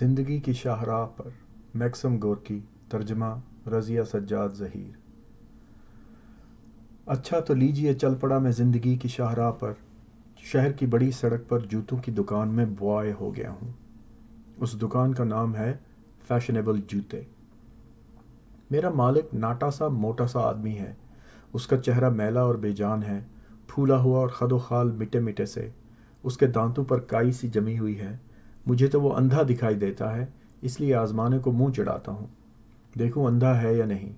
ज़िंदगी की शाहराह पर मैक्सम गोरकी तर्जमा रज़िया सज्जाद ज़हीर अच्छा तो लीजिए चल पड़ा मैं ज़िंदगी की शाहराह पर शहर की बड़ी सड़क पर जूतों की दुकान में बुआ हो गया हूँ उस दुकान का नाम है फैशनेबल जूते मेरा मालिक नाटा सा मोटा सा आदमी है उसका चेहरा मैला और बेजान है फूला हुआ और खदो खाल मिटे मिटे से उसके दांतों पर काई सी जमी हुई है मुझे तो वो अंधा दिखाई देता है इसलिए आजमाने को मुंह चढ़ाता हूँ देखूँ अंधा है या नहीं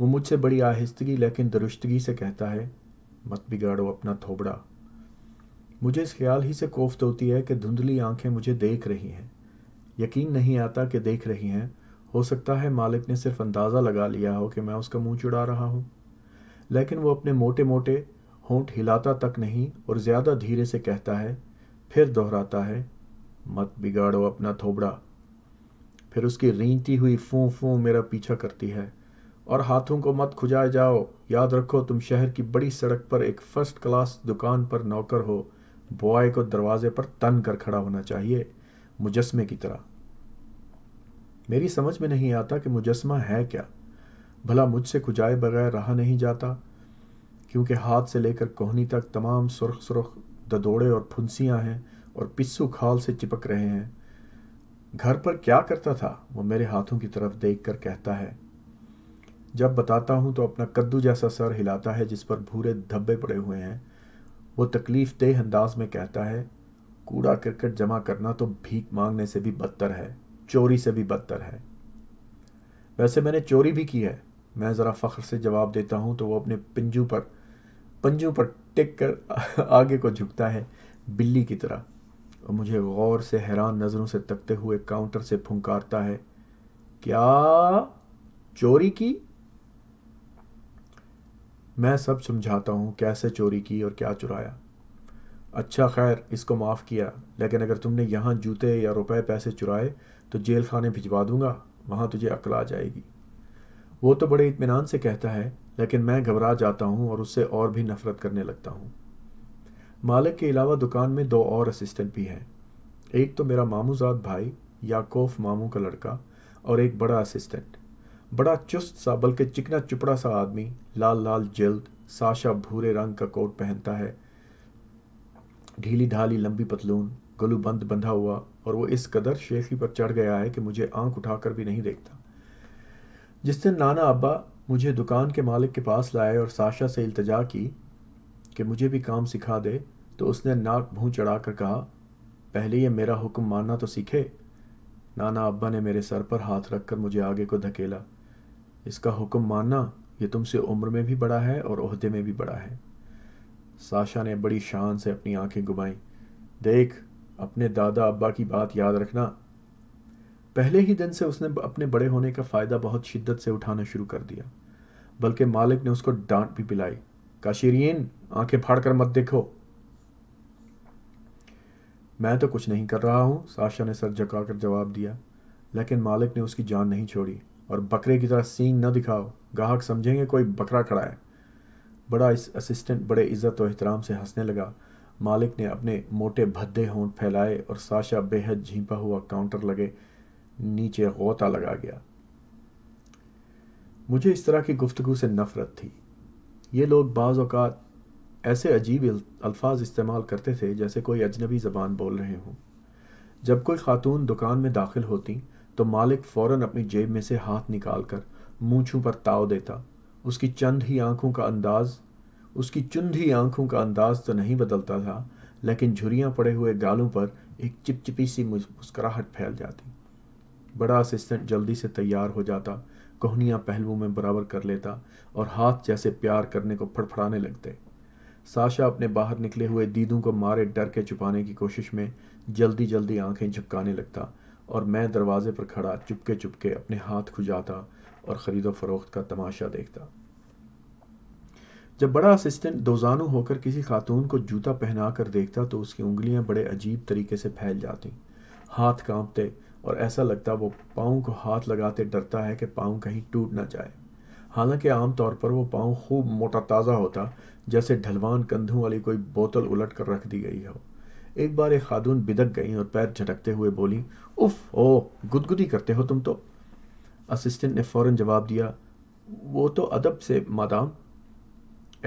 वो मुझसे बड़ी आहिस्तगी लेकिन दुरुस्तगी से कहता है मत बिगाड़ो अपना थोबड़ा मुझे इस ख्याल ही से कोफ्त होती है कि धुंधली आंखें मुझे देख रही हैं यकीन नहीं आता कि देख रही हैं हो सकता है मालिक ने सिर्फ अंदाज़ा लगा लिया हो कि मैं उसका मुंह चुड़ा रहा हूँ लेकिन वो अपने मोटे मोटे होंठ हिलाता तक नहीं और ज़्यादा धीरे से कहता है फिर दोहराता है मत बिगाड़ो अपना थोबड़ा फिर उसकी रींगती हुई फूं फूं मेरा पीछा करती है और हाथों को मत खुजाए जाओ याद रखो तुम शहर की बड़ी सड़क पर एक फर्स्ट क्लास दुकान पर नौकर हो बॉय को दरवाजे पर तन कर खड़ा होना चाहिए मुजस्मे की तरह मेरी समझ में नहीं आता कि मुजस्मा है क्या भला मुझसे खुजाए बगैर रहा नहीं जाता क्योंकि हाथ से लेकर कोहनी तक तमाम सुरख सुरख ददोड़े और फुंसियाँ हैं और पिस्सू खाल से चिपक रहे हैं घर पर क्या करता था वो मेरे हाथों की तरफ देख कर कहता है जब बताता हूँ तो अपना कद्दू जैसा सर हिलाता है जिस पर भूरे धब्बे पड़े हुए हैं वो तकलीफ़ देह अंदाज में कहता है कूड़ा क्रिकेट जमा करना तो भीख मांगने से भी बदतर है चोरी से भी बदतर है वैसे मैंने चोरी भी की है मैं ज़रा फ़ख्र से जवाब देता हूँ तो वो अपने पंजू पर पंजू पर टिक कर आगे को झुकता है बिल्ली की तरह मुझे गौर से हैरान नज़रों से तकते हुए काउंटर से फुंकारता है क्या चोरी की मैं सब समझाता हूँ कैसे चोरी की और क्या चुराया अच्छा खैर इसको माफ़ किया लेकिन अगर तुमने यहाँ जूते या रुपए पैसे चुराए तो जेल खाने भिजवा दूँगा वहाँ तुझे अकल आ जाएगी वो तो बड़े इतमान से कहता है लेकिन मैं घबरा जाता हूँ और उससे और भी नफरत करने लगता हूँ मालिक के अलावा दुकान में दो और असिस्टेंट भी हैं एक तो मेरा मामूजाद भाई याकोफ मामू का लड़का और एक बड़ा असिस्टेंट बड़ा चुस्त सा बल्कि चिकना चुपड़ा सा आदमी लाल लाल जल्द साशा भूरे रंग का कोट पहनता है ढीली ढाली लंबी पतलून गलू बंद बंधा हुआ और वो इस कदर शेखी पर चढ़ गया है कि मुझे आंख उठाकर भी नहीं देखता जिस दिन नाना अब्बा मुझे दुकान के मालिक के पास लाए और साशा से इल्तजा की कि मुझे भी काम सिखा दे तो उसने नाक मुँह चढ़ाकर कहा पहले ये मेरा हुक्म मानना तो सीखे नाना अब्बा ने मेरे सर पर हाथ रखकर मुझे आगे को धकेला इसका हुक्म मानना ये तुमसे उम्र में भी बड़ा है और अहदे में भी बड़ा है साशा ने बड़ी शान से अपनी आंखें घुमाई देख अपने दादा अब्बा की बात याद रखना पहले ही दिन से उसने अपने बड़े होने का फ़ायदा बहुत शिद्दत से उठाना शुरू कर दिया बल्कि मालिक ने उसको डांट भी पिलाई काशीरियन आंखें फाड़ कर मत देखो मैं तो कुछ नहीं कर रहा हूँ साशा ने सर झकाकर जवाब दिया लेकिन मालिक ने उसकी जान नहीं छोड़ी और बकरे की तरह सींग न दिखाओ गाहक समझेंगे कोई बकरा खड़ा है बड़ा इस असिस्टेंट बड़े इज़्ज़त और एहतराम से हंसने लगा मालिक ने अपने मोटे भद्दे होंठ फैलाए और साशा बेहद झीपा हुआ काउंटर लगे नीचे गोता लगा गया मुझे इस तरह की गुफ्तगु से नफरत थी ये लोग बाज़ अवत ऐसे अजीब अल्फाज इस्तेमाल करते थे जैसे कोई अजनबी ज़बान बोल रहे हों जब कोई खातून दुकान में दाखिल होती तो मालिक फ़ौर अपनी जेब में से हाथ निकाल कर मूछों पर ताव देता उसकी चंद ही आँखों का अंदाज उसकी चुंद ही आँखों का अंदाज तो नहीं बदलता था लेकिन झुरियाँ पड़े हुए गालों पर एक चिपचिपी सी मुस्कराहट फैल जाती बड़ा असिस्टेंट जल्दी से तैयार हो जाता कोहनियाँ पहलुओं में बराबर कर लेता और हाथ जैसे प्यार करने को फड़फड़ाने लगते साशा अपने बाहर निकले हुए दीदू को मारे डर के छुपाने की कोशिश में जल्दी जल्दी आंखें झपकाने लगता और मैं दरवाजे पर खड़ा चुपके चुपके अपने हाथ खुजाता और ख़रीदो फरोख्त का तमाशा देखता जब बड़ा असिस्टेंट दोजानों होकर किसी खातून को जूता पहना कर देखता तो उसकी उंगलियां बड़े अजीब तरीके से फैल जाती हाथ कांपते और ऐसा लगता वो पाँव को हाथ लगाते डरता है कि पाँव कहीं टूट ना जाए हालांकि आम तौर पर वो पाँव खूब मोटा ताज़ा होता जैसे ढलवान कंधों वाली कोई बोतल उलट कर रख दी गई हो एक बार एक खादून बिदक गई और पैर झटकते हुए बोली उफ ओ गुदगुदी करते हो तुम तो असिस्टेंट ने फौरन जवाब दिया वो तो अदब से मादाम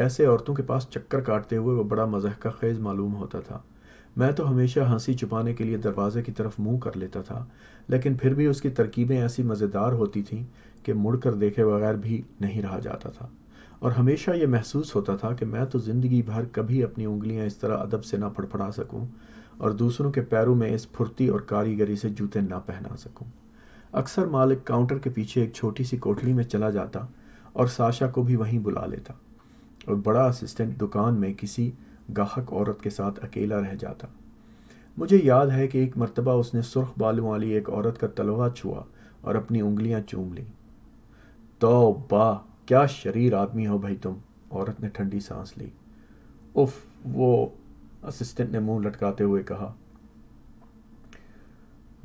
ऐसे औरतों के पास चक्कर काटते हुए वो बड़ा मजह का खेज मालूम होता था मैं तो हमेशा हंसी छुपाने के लिए दरवाज़े की तरफ मुंह कर लेता था लेकिन फिर भी उसकी तरकीबें ऐसी मज़ेदार होती थीं कि मुड़कर देखे बगैर भी नहीं रहा जाता था और हमेशा ये महसूस होता था कि मैं तो ज़िंदगी भर कभी अपनी उंगलियां इस तरह अदब से ना फड़फड़ा सकूं और दूसरों के पैरों में इस फुर्ती और कारीगरी से जूते ना पहना सकूं। अक्सर मालिक काउंटर के पीछे एक छोटी सी कोठरी में चला जाता और साशा को भी वहीं बुला लेता और बड़ा असिस्टेंट दुकान में किसी गाहक औरत के साथ अकेला रह जाता मुझे याद है कि एक मरतबा उसने सुर्ख बालों वाली एक औरत का तलवा छुआ और अपनी उंगलियां चूम लीं तो बा क्या शरीर आदमी हो भाई तुम औरत ने ठंडी सांस ली उफ वो असिस्टेंट ने मुंह लटकाते हुए कहा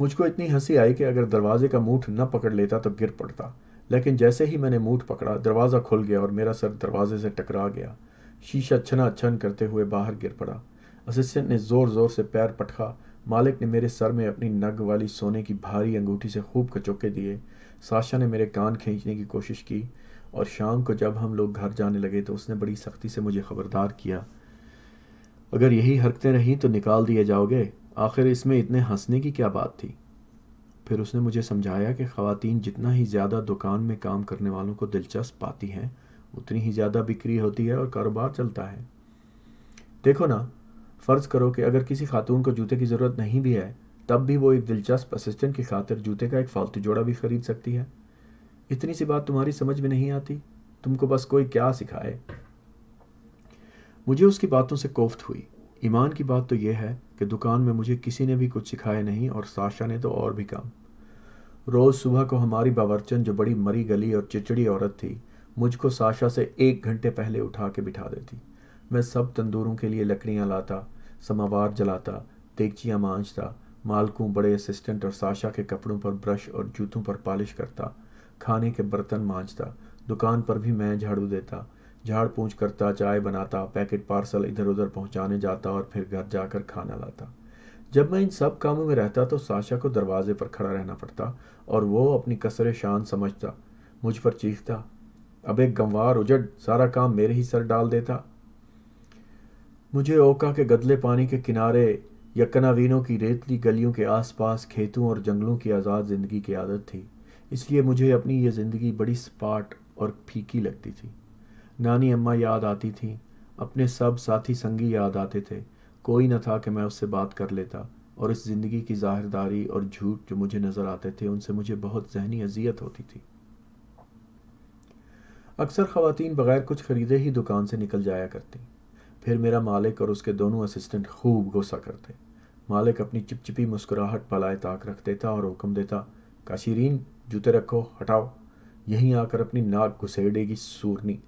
मुझको इतनी हंसी आई कि अगर दरवाजे का मूठ न पकड़ लेता तो गिर पड़ता लेकिन जैसे ही मैंने मूठ पकड़ा दरवाज़ा खुल गया और मेरा सर दरवाजे से टकरा गया शीशा छना छन करते हुए बाहर गिर पड़ा असिस्टेंट ने ज़ोर ज़ोर से पैर पटखा मालिक ने मेरे सर में अपनी नग वाली सोने की भारी अंगूठी से खूब कचोके दिए साशा ने मेरे कान खींचने की कोशिश की और शाम को जब हम लोग घर जाने लगे तो उसने बड़ी सख्ती से मुझे ख़बरदार किया अगर यही हरकतें रहीं तो निकाल दिए जाओगे आखिर इसमें इतने हंसने की क्या बात थी फिर उसने मुझे समझाया कि ख़वातीन जितना ही ज़्यादा दुकान में काम करने वालों को दिलचस्प पाती हैं उतनी ही ज़्यादा बिक्री होती है और कारोबार चलता है देखो ना फ़र्ज़ करो कि अगर किसी खातून को जूते की ज़रूरत नहीं भी है तब भी वो एक दिलचस्प असिस्टेंट की खातिर जूते का एक फालतू जोड़ा भी खरीद सकती है इतनी सी बात तुम्हारी समझ में नहीं आती तुमको बस कोई क्या सिखाए मुझे उसकी बातों से कोफ्त हुई ईमान की बात तो यह है कि दुकान में मुझे किसी ने भी कुछ सिखाया नहीं और साशा ने तो और भी कम रोज़ सुबह को हमारी बावरचन जो बड़ी मरी गली और चिचड़ी औरत थी मुझको साशा से एक घंटे पहले उठा के बिठा देती मैं सब तंदूरों के लिए लकड़ियाँ लाता समावार जलाता तेगचियाँ मांझता मालकों बड़े असिस्टेंट और साशा के कपड़ों पर ब्रश और जूतों पर पॉलिश करता खाने के बर्तन मांझता दुकान पर भी मैं झाड़ू देता झाड़ पूछ करता चाय बनाता पैकेट पार्सल इधर उधर पहुंचाने जाता और फिर घर जाकर खाना लाता जब मैं इन सब कामों में रहता तो साशा को दरवाजे पर खड़ा रहना पड़ता और वो अपनी कसर शान समझता मुझ पर चीखता अब एक गंवार उजड़ सारा काम मेरे ही सर डाल देता मुझे ओका के गदले पानी के किनारे यकनावीनों की रेतली गलियों के आसपास खेतों और जंगलों की आज़ाद ज़िंदगी की आदत थी इसलिए मुझे अपनी ये ज़िंदगी बड़ी सपाट और फीकी लगती थी नानी अम्मा याद आती थी अपने सब साथी संगी याद आते थे कोई न था कि मैं उससे बात कर लेता और इस ज़िंदगी की ज़ाहिरदारी और झूठ जो मुझे नज़र आते थे उनसे मुझे बहुत जहनी अजियत होती थी अक्सर ख़वातीन बग़ैर कुछ ख़रीदे ही दुकान से निकल जाया करती फिर मेरा मालिक और उसके दोनों असिस्टेंट खूब गुस्सा करते मालिक अपनी चिपचिपी मुस्कुराहट पलाए ताक रख देता और हुक्म देता काशीरीन जूते रखो हटाओ यहीं आकर अपनी नाक घुसेड़ेगी सूरनी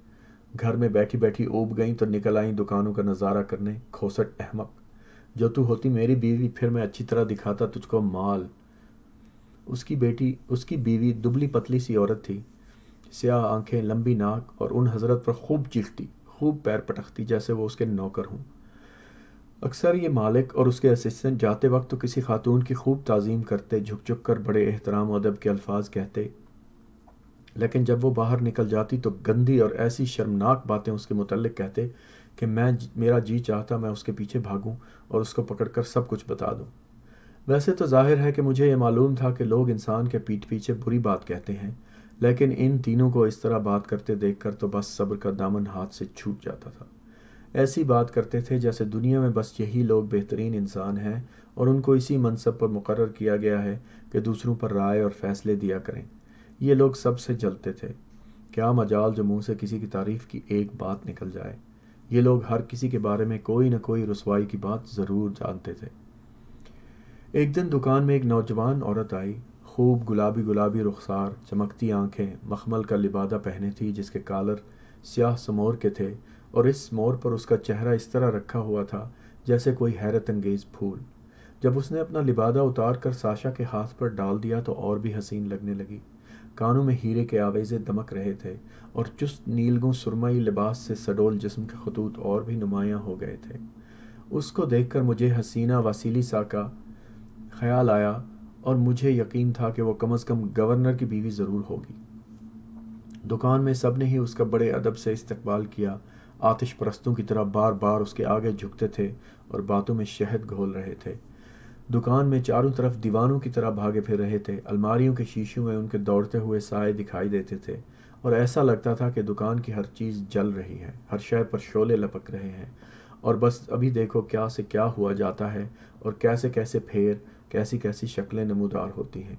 घर में बैठी बैठी ऊब गई तो निकल आई दुकानों का नज़ारा करने खोसट अहमक जो तू होती मेरी बीवी फिर मैं अच्छी तरह दिखाता तुझको माल उसकी बेटी उसकी बीवी दुबली पतली सी औरत थी स्याह आंखें लंबी नाक और उन हजरत पर खूब चीखती खूब पैर पटकती जैसे वो उसके नौकर हूँ अक्सर ये मालिक और उसके असिस्टेंट जाते वक्त तो किसी खातून की खूब तज़ीम करते झुक झुक कर बड़े एहतराम अदब के अल्फाज कहते लेकिन जब वो बाहर निकल जाती तो गंदी और ऐसी शर्मनाक बातें उसके मुतलक कहते कि मैं मेरा जी चाहता मैं उसके पीछे भागूँ और उसको पकड़ कर सब कुछ बता दूँ वैसे तो जाहिर है कि मुझे ये मालूम था कि लोग इंसान के पीठ पीछे बुरी बात कहते हैं लेकिन इन तीनों को इस तरह बात करते देखकर तो बस सब्र का दामन हाथ से छूट जाता था ऐसी बात करते थे जैसे दुनिया में बस यही लोग बेहतरीन इंसान हैं और उनको इसी मनसब पर मुकर किया गया है कि दूसरों पर राय और फैसले दिया करें ये लोग सबसे जलते थे क्या मजाल जो मुंह से किसी की तारीफ़ की एक बात निकल जाए ये लोग हर किसी के बारे में कोई ना कोई रसवाई की बात ज़रूर जानते थे एक दिन दुकान में एक नौजवान औरत आई खूब गुलाबी गुलाबी रुखसार चमकती आंखें मखमल का लिबादा पहने थी जिसके कालर स्याह समोर के थे और इस मोर पर उसका चेहरा इस तरह रखा हुआ था जैसे कोई हैरत अंगेज फूल जब उसने अपना लिबादा उतार कर साशा के हाथ पर डाल दिया तो और भी हसीन लगने लगी कानों में हीरे के आवेजे दमक रहे थे और चुस्त नीलगों सुरमई लिबास से सडोल जिस्म के खतूत और भी नुमायाँ हो गए थे उसको देखकर मुझे हसीना वसीली सा का ख्याल आया और मुझे यकीन था कि वह कम अज़ कम गवर्नर की बीवी ज़रूर होगी दुकान में सब ने ही उसका बड़े अदब से इस्तकबाल किया आतिश परस्तों की तरह बार बार उसके आगे झुकते थे और बातों में शहद घोल रहे थे दुकान में चारों तरफ दीवानों की तरह भागे फिर रहे थे अलमारियों के शीशों में उनके दौड़ते हुए साए दिखाई देते थे और ऐसा लगता था कि दुकान की हर चीज़ जल रही है हर शय पर शोले लपक रहे हैं और बस अभी देखो क्या से क्या हुआ जाता है और कैसे कैसे फेर कैसी कैसी शक्लें नमूदार होती हैं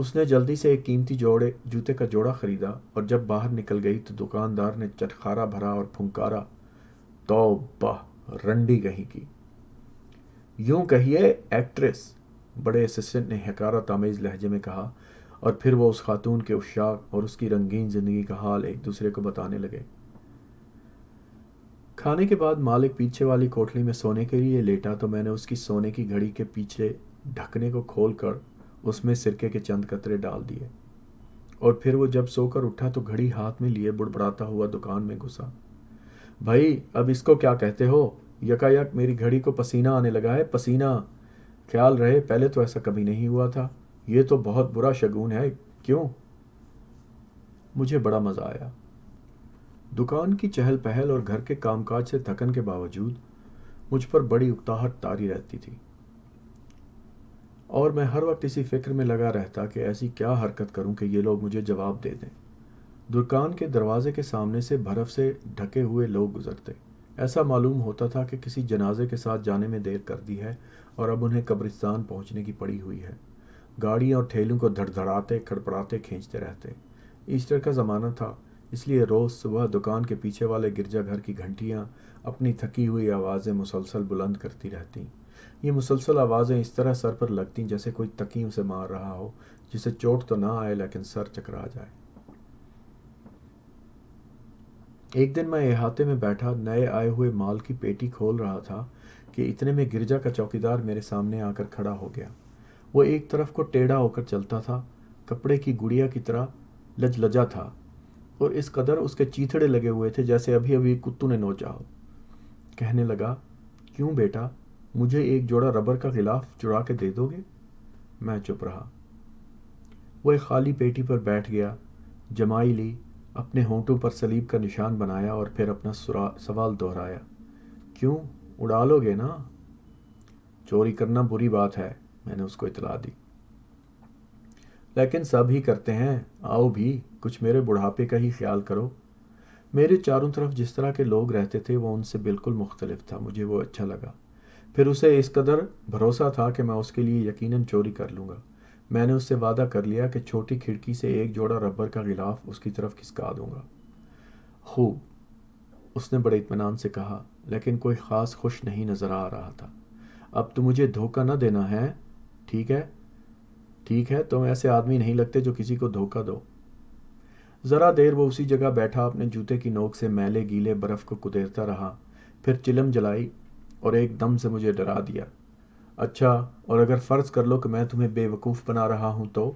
उसने जल्दी से एक कीमती जोड़े जूते का जोड़ा खरीदा और जब बाहर निकल गई तो दुकानदार ने चटखारा भरा और फुंकारा तो बह रंडी कहीं की यूं कहिए एक्ट्रेस बड़े असिस्टेंट ने हकारा तामेज लहजे में कहा और फिर वो उस खातून के उशाक और उसकी रंगीन ज़िंदगी का हाल एक दूसरे को बताने लगे खाने के बाद मालिक पीछे वाली कोठली में सोने के लिए लेटा तो मैंने उसकी सोने की घड़ी के पीछे ढकने को खोलकर उसमें सिरके के चंद कतरे डाल दिए और फिर वो जब सोकर उठा तो घड़ी हाथ में लिए बुड़बड़ाता हुआ दुकान में घुसा भाई अब इसको क्या कहते हो यकायक मेरी घड़ी को पसीना आने लगा है पसीना ख्याल रहे पहले तो ऐसा कभी नहीं हुआ था ये तो बहुत बुरा शगुन है क्यों मुझे बड़ा मज़ा आया दुकान की चहल पहल और घर के कामकाज से थकन के बावजूद मुझ पर बड़ी उकताहट तारी रहती थी और मैं हर वक्त इसी फिक्र में लगा रहता कि ऐसी क्या हरकत करूं कि ये लोग मुझे जवाब दे दें दुकान के दरवाजे के सामने से बर्फ़ से ढके हुए लोग गुजरते ऐसा मालूम होता था कि किसी जनाजे के साथ जाने में देर कर दी है और अब उन्हें कब्रिस्तान पहुंचने की पड़ी हुई है गाड़ियां और ठेलों को धड़धड़ाते खड़पड़ाते खींचते रहते ईस्टर का ज़माना था इसलिए रोज़ सुबह दुकान के पीछे वाले गिरजाघर की घंटियाँ अपनी थकी हुई आवाज़ें मुसलसल बुलंद करती रहतीं ये मुसलसल आवाज़ें इस तरह सर पर लगती जैसे कोई तकी उसे मार रहा हो जिसे चोट तो ना आए लेकिन सर चकरा जाए एक दिन मैं अहाते में बैठा नए आए हुए माल की पेटी खोल रहा था कि इतने में गिरजा का चौकीदार मेरे सामने आकर खड़ा हो गया वो एक तरफ को टेढ़ा होकर चलता था कपड़े की गुड़िया की तरह लजलजा था और इस कदर उसके चीथड़े लगे हुए थे जैसे अभी अभी कुत्तू ने नोचा हो कहने लगा क्यों बेटा मुझे एक जोड़ा रबर का गिलाफ चुरा के दे दोगे मैं चुप रहा वो एक खाली पेटी पर बैठ गया जमाई ली अपने होंठों पर सलीब का निशान बनाया और फिर अपना सवाल दोहराया क्यों उड़ा लोगे ना चोरी करना बुरी बात है मैंने उसको इतला दी लेकिन सब ही करते हैं आओ भी कुछ मेरे बुढ़ापे का ही ख्याल करो मेरे चारों तरफ जिस तरह के लोग रहते थे वो उनसे बिल्कुल मुख्तलिफ था मुझे वो अच्छा लगा फिर उसे इस कदर भरोसा था कि मैं उसके लिए यकीनन चोरी कर लूँगा मैंने उससे वादा कर लिया कि छोटी खिड़की से एक जोड़ा रबर का गिलाफ उसकी तरफ खिसका दूंगा खूब उसने बड़े इतमान से कहा लेकिन कोई ख़ास खुश नहीं नज़र आ रहा था अब तो मुझे धोखा ना देना है ठीक है ठीक है तुम तो ऐसे आदमी नहीं लगते जो किसी को धोखा दो ज़रा देर वो उसी जगह बैठा अपने जूते की नोक से मैले गीले बर्फ़ को कुदेरता रहा फिर चिलम जलाई और एकदम से मुझे डरा दिया अच्छा और अगर फ़र्ज़ कर लो कि मैं तुम्हें बेवकूफ़ बना रहा हूँ तो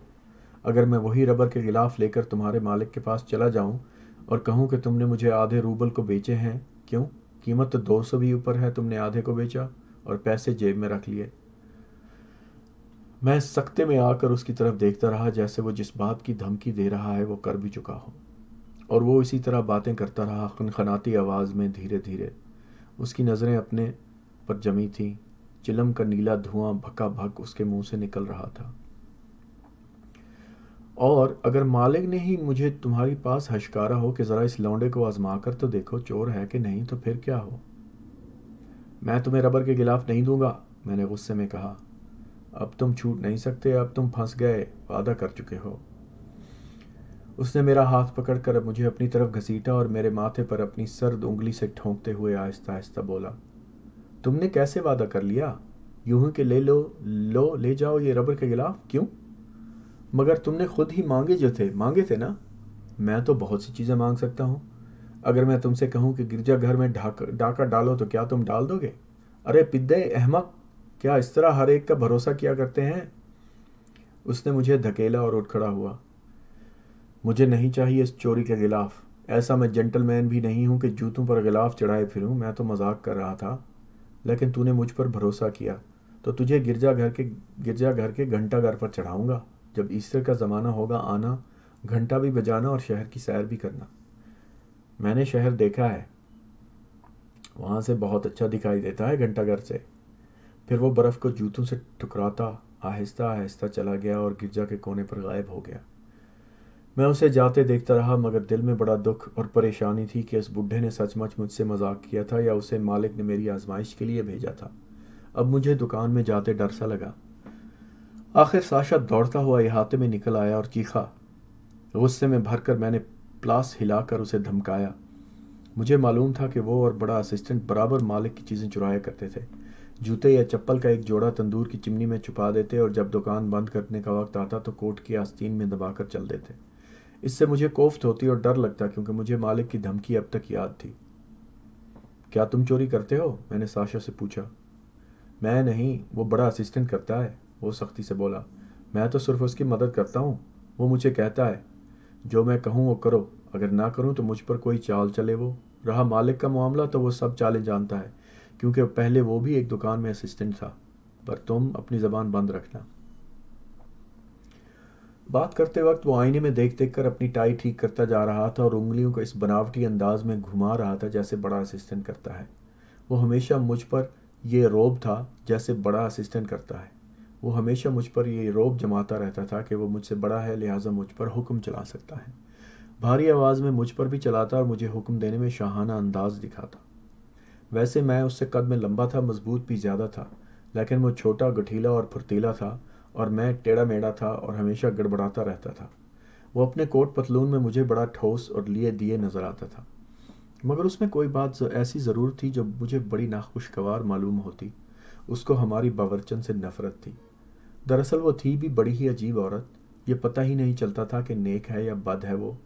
अगर मैं वही रबर के गिलाफ लेकर तुम्हारे मालिक के पास चला जाऊँ और कहूँ कि तुमने मुझे आधे रूबल को बेचे हैं क्यों कीमत तो दो सौ भी ऊपर है तुमने आधे को बेचा और पैसे जेब में रख लिए मैं सख्ते में आकर उसकी तरफ देखता रहा जैसे वो जिस बात की धमकी दे रहा है वो कर भी चुका हो और वो इसी तरह बातें करता रहा खनखनाती आवाज़ में धीरे धीरे उसकी नज़रें अपने पर जमी थी चिलम का नीला धुआं भका भक उसके मुंह से निकल रहा था और अगर मालिक ने ही मुझे तुम्हारे पास हशकारा हो कि ज़रा इस लौंडे को आजमा कर तो देखो चोर है कि नहीं तो फिर क्या हो मैं तुम्हें रबर के गिलाफ नहीं दूंगा मैंने गुस्से में कहा अब तुम छूट नहीं सकते अब तुम फंस गए वादा कर चुके हो उसने मेरा हाथ पकड़कर मुझे अपनी तरफ घसीटा और मेरे माथे पर अपनी सर्द उंगली से ठोंकते हुए आहिस्ता आहिस्ता बोला तुमने कैसे वादा कर लिया यूं के ले लो लो ले जाओ ये रबर के गिलाफ क्यों मगर तुमने खुद ही मांगे जो थे मांगे थे ना मैं तो बहुत सी चीज़ें मांग सकता हूँ अगर मैं तुमसे कहूँ कि गिरजा घर में ढाका डाका डालो तो क्या तुम डाल दोगे अरे पिद्दे अहमक क्या इस तरह हर एक का भरोसा किया करते हैं उसने मुझे धकेला और उठ खड़ा हुआ मुझे नहीं चाहिए इस चोरी के खिलाफ ऐसा मैं जेंटलमैन भी नहीं हूं कि जूतों पर गिलाफ चढ़ाए फिरूं मैं तो मजाक कर रहा था लेकिन तूने मुझ पर भरोसा किया तो तुझे गिरजाघर के गिरजाघर के घंटा घर पर चढ़ाऊँगा जब ईस्टर का ज़माना होगा आना घंटा भी बजाना और शहर की सैर भी करना मैंने शहर देखा है वहाँ से बहुत अच्छा दिखाई देता है घंटाघर से फिर वो बर्फ़ को जूतों से ठुकराता आहिस्ता आहिस्ता चला गया और गिरजा के कोने पर गायब हो गया मैं उसे जाते देखता रहा मगर दिल में बड़ा दुख और परेशानी थी कि इस बुढ़े ने सचमच मुझसे मजाक किया था या उसे मालिक ने मेरी आजमाइश के लिए भेजा था अब मुझे दुकान में जाते डर सा लगा आखिर साशा दौड़ता हुआ इहाते में निकल आया और चीखा गुस्से में भरकर मैंने प्लास हिलाकर उसे धमकाया मुझे मालूम था कि वो और बड़ा असिस्टेंट बराबर मालिक की चीज़ें चुराया करते थे जूते या चप्पल का एक जोड़ा तंदूर की चिमनी में छुपा देते और जब दुकान बंद करने का वक्त आता तो कोट की आस्तीन में दबाकर चल देते इससे मुझे कोफ्त होती और डर लगता क्योंकि मुझे मालिक की धमकी अब तक याद थी क्या तुम चोरी करते हो मैंने साशा से पूछा मैं नहीं वो बड़ा असिस्टेंट करता है वो सख्ती से बोला मैं तो सिर्फ उसकी मदद करता हूँ वो मुझे कहता है जो मैं कहूँ वो करो अगर ना करूँ तो मुझ पर कोई चाल चले वो रहा मालिक का मामला तो वो सब चालें जानता है क्योंकि पहले वो भी एक दुकान में असिस्टेंट था पर तुम अपनी ज़बान बंद रखना बात करते वक्त वो आईने में देख देख कर अपनी टाई ठीक करता जा रहा था और उंगलियों को इस बनावटी अंदाज में घुमा रहा था जैसे बड़ा असिस्टेंट करता है वो हमेशा मुझ पर यह रोब था जैसे बड़ा असिस्टेंट करता है वो हमेशा मुझ पर ये रोब जमाता रहता था कि वो मुझसे बड़ा है लिहाजा मुझ पर हुक्म चला सकता है भारी आवाज़ में मुझ पर भी चलाता और मुझे हुक्म देने में शाहाना अंदाज दिखाता वैसे मैं उससे कद में लंबा था मजबूत भी ज़्यादा था लेकिन वो छोटा गठीला और फुर्तीला था और मैं टेढ़ा मेढ़ा था और हमेशा गड़बड़ाता रहता था वो अपने कोट पतलून में मुझे बड़ा ठोस और लिए दिए नज़र आता था मगर उसमें कोई बात ऐसी ज़रूर थी जो मुझे बड़ी नाखुशगवार मालूम होती उसको हमारी बावरचन से नफ़रत थी दरअसल वो थी भी बड़ी ही अजीब औरत ये पता ही नहीं चलता था कि नेक है या बद है वो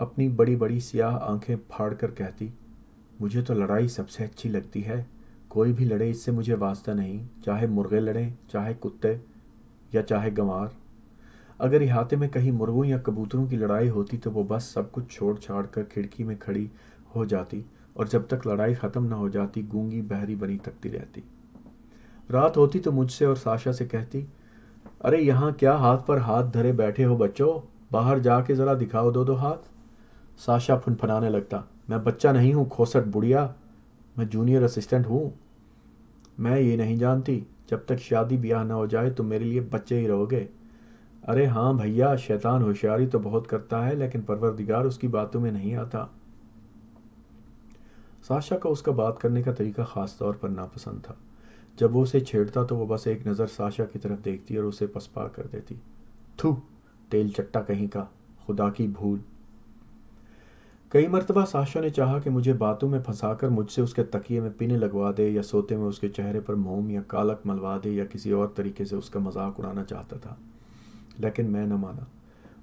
अपनी बड़ी बड़ी सियाह आंखें फाड़ कर कहती मुझे तो लड़ाई सबसे अच्छी लगती है कोई भी लड़े इससे मुझे वास्ता नहीं चाहे मुर्गे लड़ें चाहे कुत्ते या चाहे गंवार अगर इहाते में कहीं मुर्गों या कबूतरों की लड़ाई होती तो वो बस सब कुछ छोड़ छाड़ कर खिड़की में खड़ी हो जाती और जब तक लड़ाई ख़त्म ना हो जाती गूंगी बहरी बनी तकती रहती रात होती तो मुझसे और साशा से कहती अरे यहाँ क्या हाथ पर हाथ धरे बैठे हो बच्चों बाहर जाके ज़रा दिखाओ दो दो हाथ साशा फनफनाने लगता मैं बच्चा नहीं हूँ खोसट बुढ़िया मैं जूनियर असिस्टेंट हूँ मैं ये नहीं जानती जब तक शादी ब्याह ना हो जाए तो मेरे लिए बच्चे ही रहोगे अरे हाँ भैया शैतान होशियारी तो बहुत करता है लेकिन परवरदिगार उसकी बातों में नहीं आता साशा का उसका बात करने का तरीका ख़ास तौर पर नापसंद था जब वो उसे छेड़ता तो वो बस एक नज़र साशा की तरफ देखती और उसे पसपा कर देती थू तेल चट्टा कहीं का खुदा की भूल कई मरतबा साशा ने चाहा कि मुझे बातों में फंसाकर मुझसे उसके तकिए में पीने लगवा दे या सोते में उसके चेहरे पर मोम या कालक मलवा दे या किसी और तरीके से उसका मजाक उड़ाना चाहता था लेकिन मैं न माना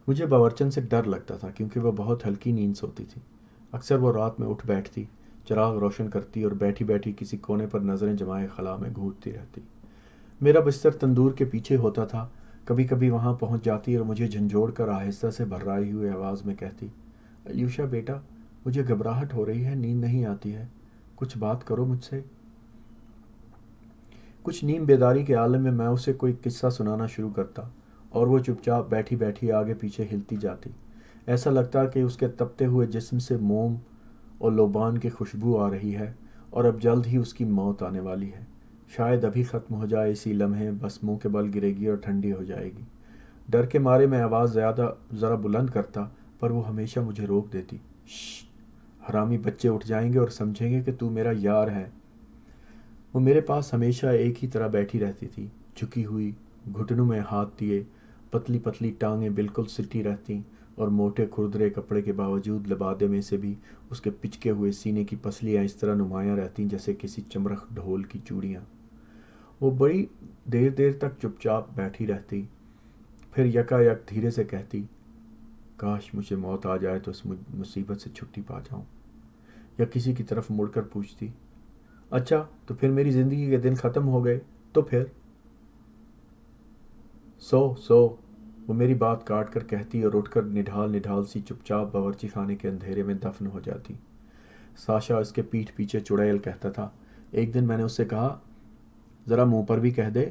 मुझे बावरचन से डर लगता था क्योंकि वह बहुत हल्की नींद सोती थी अक्सर वह रात में उठ बैठती चराग रोशन करती और बैठी बैठी किसी कोने पर नज़रें जमाए खला में घूरती रहती मेरा बिस्तर तंदूर के पीछे होता था कभी कभी वहाँ पहुँच जाती और मुझे झंझोड़ कर आहिस्ता से भर्राई हुई आवाज़ में कहती अल्यूशा बेटा मुझे घबराहट हो रही है नींद नहीं आती है कुछ बात करो मुझसे कुछ नीम बेदारी के आलम में मैं उसे कोई किस्सा सुनाना शुरू करता और वो चुपचाप बैठी बैठी आगे पीछे हिलती जाती ऐसा लगता कि उसके तपते हुए जिस्म से मोम और लोबान की खुशबू आ रही है और अब जल्द ही उसकी मौत आने वाली है शायद अभी ख़त्म हो जाए इसी लम्हे बस मुँह के बल गिरेगी और ठंडी हो जाएगी डर के मारे मैं आवाज़ ज़्यादा ज़रा बुलंद करता पर वो हमेशा मुझे रोक देती हरामी बच्चे उठ जाएंगे और समझेंगे कि तू मेरा यार है वो मेरे पास हमेशा एक ही तरह बैठी रहती थी झुकी हुई घुटनों में हाथ दिए पतली पतली टांगें बिल्कुल सिटी रहती और मोटे खुरदरे कपड़े के बावजूद लबादे में से भी उसके पिचके हुए सीने की पसलियाँ इस तरह नुमायाँ रहती जैसे किसी चमरख ढोल की चूड़ियाँ वो बड़ी देर देर तक चुपचाप बैठी रहती फिर यकायक धीरे से कहती काश मुझे मौत आ जाए तो इस मुसीबत से छुट्टी पा जाऊँ या किसी की तरफ मुड़कर पूछती अच्छा तो फिर मेरी ज़िंदगी के दिन ख़त्म हो गए तो फिर सो सो वो मेरी बात काट कर कहती और उठकर निढाल निढाल सी चुपचाप बावर्ची खाने के अंधेरे में दफन हो जाती साशा उसके पीठ पीछे चुड़ैल कहता था एक दिन मैंने उससे कहा ज़रा मुंह पर भी कह दे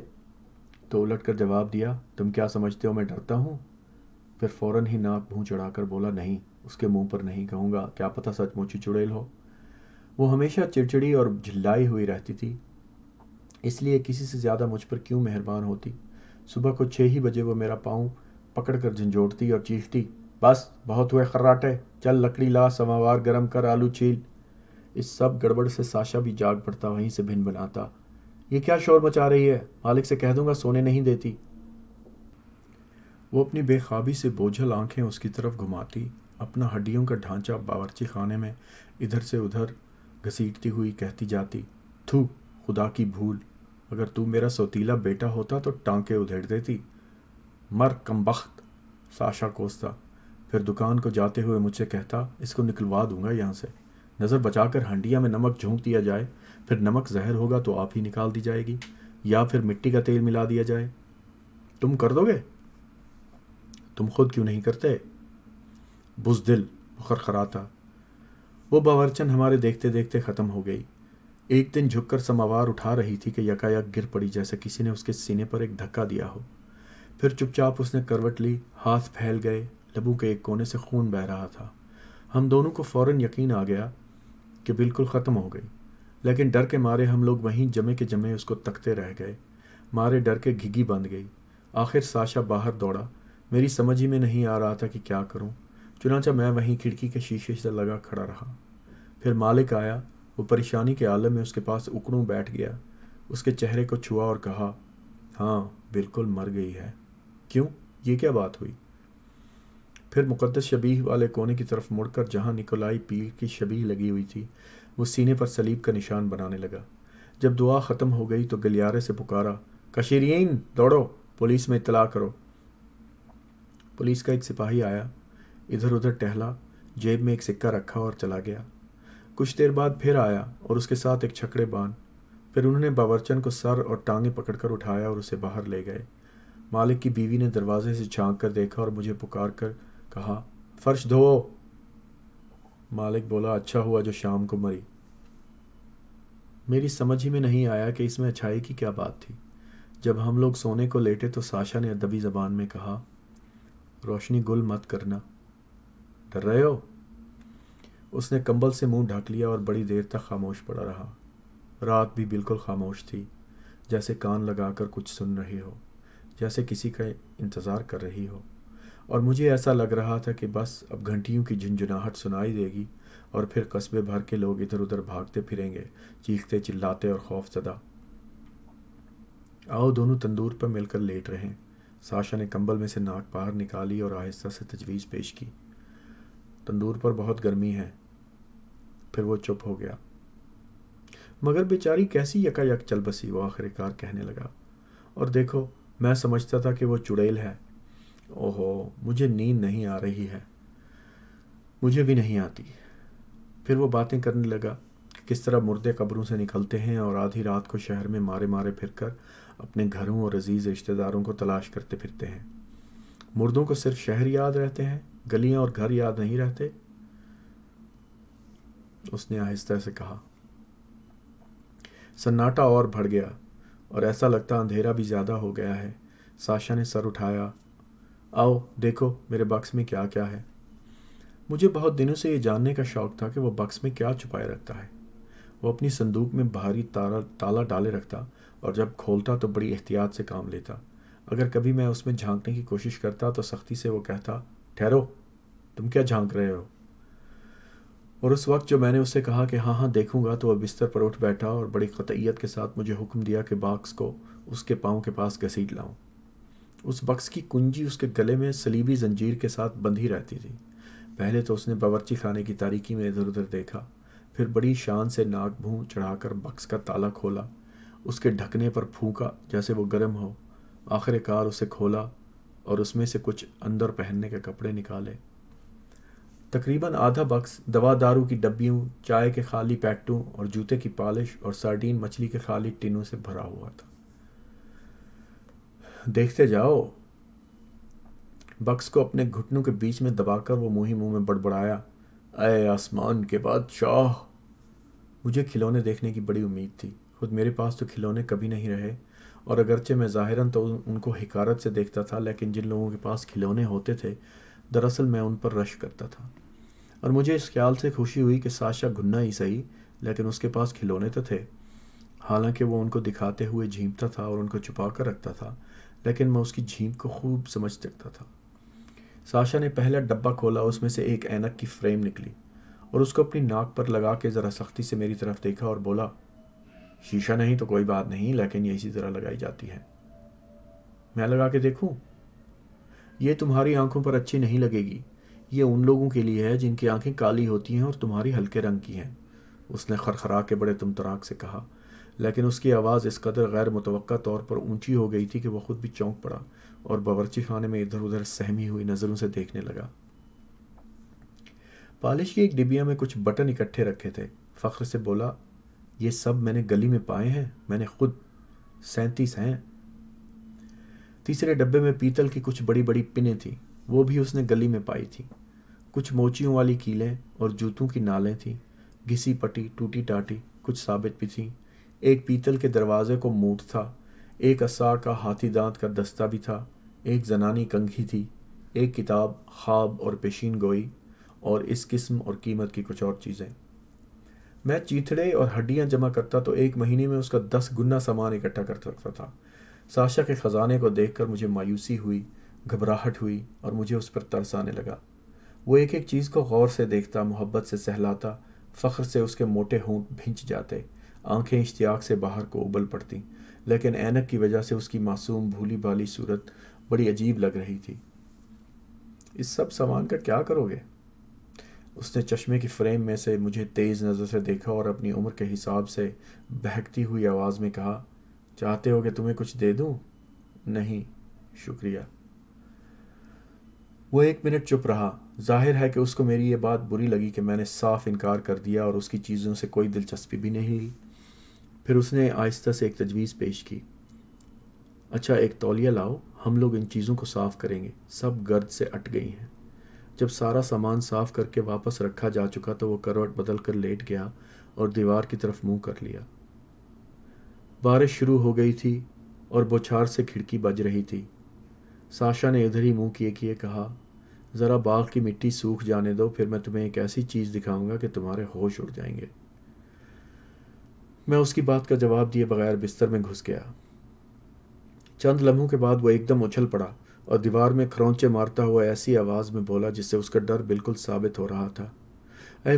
तो उलट कर जवाब दिया तुम क्या समझते हो मैं डरता हूँ फिर फ़ौरन ही नाक मुँह चढ़ाकर बोला नहीं उसके मुंह पर नहीं कहूँगा क्या पता सचमुच ही चुड़ैल हो वो हमेशा चिड़चिड़ी और झिल्लाई हुई रहती थी इसलिए किसी से ज़्यादा मुझ पर क्यों मेहरबान होती सुबह को छः ही बजे वो मेरा पाँव पकड़ कर झंझोड़ती और चीखती बस बहुत हुए खर्राटे चल लकड़ी ला समावार गरम कर आलू छील इस सब गड़बड़ से साशा भी जाग पड़ता वहीं से भिन बनाता ये क्या शोर मचा रही है मालिक से कह दूंगा सोने नहीं देती वो अपनी बेखाबी से बोझल आंखें उसकी तरफ घुमाती अपना हड्डियों का ढांचा बावरची खाने में इधर से उधर घसीटती हुई कहती जाती थू खुदा की भूल अगर तू मेरा सौतीला बेटा होता तो टांके उधेड़ देती मर बख्त साशा कोसता फिर दुकान को जाते हुए मुझसे कहता इसको निकलवा दूंगा यहाँ से नज़र बचाकर हंडिया में नमक झोंक दिया जाए फिर नमक जहर होगा तो आप ही निकाल दी जाएगी या फिर मिट्टी का तेल मिला दिया जाए तुम कर दोगे तुम खुद क्यों नहीं करते बुजदिल खरा था वो बावरचन हमारे देखते देखते ख़त्म हो गई एक दिन झुककर समावार उठा रही थी कि यकायक गिर पड़ी जैसे किसी ने उसके सीने पर एक धक्का दिया हो फिर चुपचाप उसने करवट ली हाथ फैल गए लबू के एक कोने से खून बह रहा था हम दोनों को फौरन यकीन आ गया कि बिल्कुल ख़त्म हो गई लेकिन डर के मारे हम लोग वहीं जमे के जमे उसको तकते रह गए मारे डर के घिघी बंध गई आखिर साशा बाहर दौड़ा मेरी समझ ही में नहीं आ रहा था कि क्या करूं चुनाचा मैं वहीं खिड़की के शीशे से लगा खड़ा रहा फिर मालिक आया वो परेशानी के आलम में उसके पास उकड़ों बैठ गया उसके चेहरे को छुआ और कहा हाँ बिल्कुल मर गई है क्यों ये क्या बात हुई फिर मुकदस शबीह वाले कोने की तरफ मुड़कर जहाँ निकोलाई पीर की शबीह लगी हुई थी वो सीने पर सलीब का निशान बनाने लगा जब दुआ ख़त्म हो गई तो गलियारे से पुकारा कशीरियन दौड़ो पुलिस में इतला करो पुलिस का एक सिपाही आया इधर उधर टहला जेब में एक सिक्का रखा और चला गया कुछ देर बाद फिर आया और उसके साथ एक छकड़े बांध फिर उन्होंने बावरचन को सर और टांगे पकड़कर उठाया और उसे बाहर ले गए मालिक की बीवी ने दरवाजे से झांक कर देखा और मुझे पुकार कर कहा फर्श धो मालिक बोला अच्छा हुआ जो शाम को मरी मेरी समझ ही में नहीं आया कि इसमें अच्छाई की क्या बात थी जब हम लोग सोने को लेटे तो साशा ने अदबी ज़बान में कहा रोशनी गुल मत करना डर रहे हो उसने कंबल से मुंह ढक लिया और बड़ी देर तक खामोश पड़ा रहा रात भी बिल्कुल खामोश थी जैसे कान लगाकर कुछ सुन रही हो जैसे किसी का इंतज़ार कर रही हो और मुझे ऐसा लग रहा था कि बस अब घंटियों की झुंझुनाहट सुनाई देगी और फिर कस्बे भर के लोग इधर उधर भागते फिरेंगे चीखते चिल्लाते और खौफ ज़दा आओ दोनों तंदूर पर मिलकर लेट रहे साशा ने कंबल में से नाक बाहर निकाली और आहिस्ता से तजवीज़ पेश की तंदूर पर बहुत गर्मी है फिर वो चुप हो गया मगर बेचारी कैसी यकायक चल बसी वो आखिरकार कहने लगा और देखो मैं समझता था कि वो चुड़ैल है ओहो मुझे नींद नहीं आ रही है मुझे भी नहीं आती फिर वो बातें करने लगा किस तरह मुर्दे कब्रों से निकलते हैं और आधी रात को शहर में मारे मारे फिरकर अपने घरों और अजीज़ रिश्तेदारों को तलाश करते फिरते हैं मुर्दों को सिर्फ शहर याद रहते हैं गलियां और घर याद नहीं रहते उसने आहिस्ता से कहा सन्नाटा और बढ़ गया और ऐसा लगता अंधेरा भी ज़्यादा हो गया है साशा ने सर उठाया आओ देखो मेरे बक्स में क्या क्या है मुझे बहुत दिनों से ये जानने का शौक था कि वो बक्स में क्या छुपाए रखता है वो अपनी संदूक में भारी ताला ताला डाले रखता और जब खोलता तो बड़ी एहतियात से काम लेता अगर कभी मैं उसमें झांकने की कोशिश करता तो सख्ती से वो कहता ठहरो तुम क्या झांक रहे हो और उस वक्त जो मैंने उससे कहा कि हाँ हाँ देखूंगा तो वह बिस्तर पर उठ बैठा और बड़ी कतयत के साथ मुझे हुक्म दिया कि बाक्स को उसके पाँव के पास घसीट लाऊं उस बक्स की कुंजी उसके गले में सलीबी जंजीर के साथ बंधी रहती थी पहले तो उसने बावरची खाने की तारीकी में इधर उधर देखा फिर बड़ी शान से नाक भूँ चढ़ाकर बक्स का ताला खोला उसके ढकने पर फूका जैसे वो गर्म हो आखिरकार उसे खोला और उसमें से कुछ अंदर पहनने के कपड़े निकाले तकरीबन आधा बक्स दवा दारू की डब्बियों चाय के खाली पैकटों और जूते की पालिश और सार्डीन मछली के खाली टिनों से भरा हुआ था देखते जाओ बक्स को अपने घुटनों के बीच में दबाकर वो मुंह ही मुँह में बड़बड़ाया अय आसमान के बाद शाह मुझे खिलौने देखने की बड़ी उम्मीद थी खुद मेरे पास तो खिलौने कभी नहीं रहे और अगरचे मैं ज़ाहिरन तो उनको हकारत से देखता था लेकिन जिन लोगों के पास खिलौने होते थे दरअसल मैं उन पर रश करता था और मुझे इस ख्याल से खुशी हुई कि साशा घुन्ना ही सही लेकिन उसके पास खिलौने तो थे हालांकि वो उनको दिखाते हुए झींपता था और उनको छुपा कर रखता था लेकिन मैं उसकी झीम को खूब समझ सकता था साशा ने पहला डब्बा खोला उसमें से एक ऐनक की फ्रेम निकली और उसको अपनी नाक पर लगा के ज़रा सख्ती से मेरी तरफ़ देखा और बोला शीशा नहीं तो कोई बात नहीं लेकिन ये इसी तरह लगाई जाती है मैं लगा के देखूं ये तुम्हारी आंखों पर अच्छी नहीं लगेगी ये उन लोगों के लिए है जिनकी आंखें काली होती हैं और तुम्हारी हल्के रंग की हैं उसने खरखरा के बड़े तुमतराक से कहा लेकिन उसकी आवाज़ इस कदर गैर मुतव तौर पर ऊंची हो गई थी कि वह खुद भी चौंक पड़ा और बावरची खाने में इधर उधर सहमी हुई नज़रों से देखने लगा पालिश की एक डिबिया में कुछ बटन इकट्ठे रखे थे फ़ख्र से बोला ये सब मैंने गली में पाए हैं मैंने खुद सैंतीस हैं तीसरे डब्बे में पीतल की कुछ बड़ी बड़ी पिनें थीं वो भी उसने गली में पाई थी कुछ मोचियों वाली कीलें और जूतों की नालें थीं घिसी पटी टूटी टाटी कुछ साबित भी थीं एक पीतल के दरवाजे को मूट था एक असार का हाथी दांत का दस्ता भी था एक जनानी कंघी थी एक किताब ख्वाब और पेशीन गोई और इस किस्म और कीमत की कुछ और चीज़ें मैं चीथड़े और हड्डियां जमा करता तो एक महीने में उसका दस गुना सामान इकट्ठा कर सकता था साशा के ख़जाने को देखकर मुझे मायूसी हुई घबराहट हुई और मुझे उस पर तरस आने लगा वो एक एक चीज़ को गौर से देखता मोहब्बत से सहलाता फ़ख्र से उसके मोटे होंठ भिंच जाते आंखें इश्तियाक से बाहर को उबल पड़ती लेकिन ऐनक की वजह से उसकी मासूम भूली भाली सूरत बड़ी अजीब लग रही थी इस सब सामान का क्या करोगे उसने चश्मे की फ्रेम में से मुझे तेज़ नज़र से देखा और अपनी उम्र के हिसाब से बहकती हुई आवाज़ में कहा चाहते हो कि तुम्हें कुछ दे दूँ नहीं शुक्रिया वो एक मिनट चुप रहा जाहिर है कि उसको मेरी ये बात बुरी लगी कि मैंने साफ इनकार कर दिया और उसकी चीज़ों से कोई दिलचस्पी भी नहीं ली फिर उसने आहिस्ता से एक तजवीज़ पेश की अच्छा एक तौलिया लाओ हम लोग इन चीज़ों को साफ़ करेंगे सब गर्द से अट गई हैं जब सारा सामान साफ करके वापस रखा जा चुका तो वो करवट बदल कर लेट गया और दीवार की तरफ मुंह कर लिया बारिश शुरू हो गई थी और बौछार से खिड़की बज रही थी साशा ने इधर ही मुंह किए किए कहा ज़रा बाग की मिट्टी सूख जाने दो फिर मैं तुम्हें एक ऐसी चीज़ दिखाऊंगा कि तुम्हारे होश उड़ जाएंगे मैं उसकी बात का जवाब दिए बगैर बिस्तर में घुस गया चंद लम्हों के बाद वो एकदम उछल पड़ा और दीवार में खरौचे मारता हुआ ऐसी आवाज़ में बोला जिससे उसका डर बिल्कुल साबित हो रहा था अरे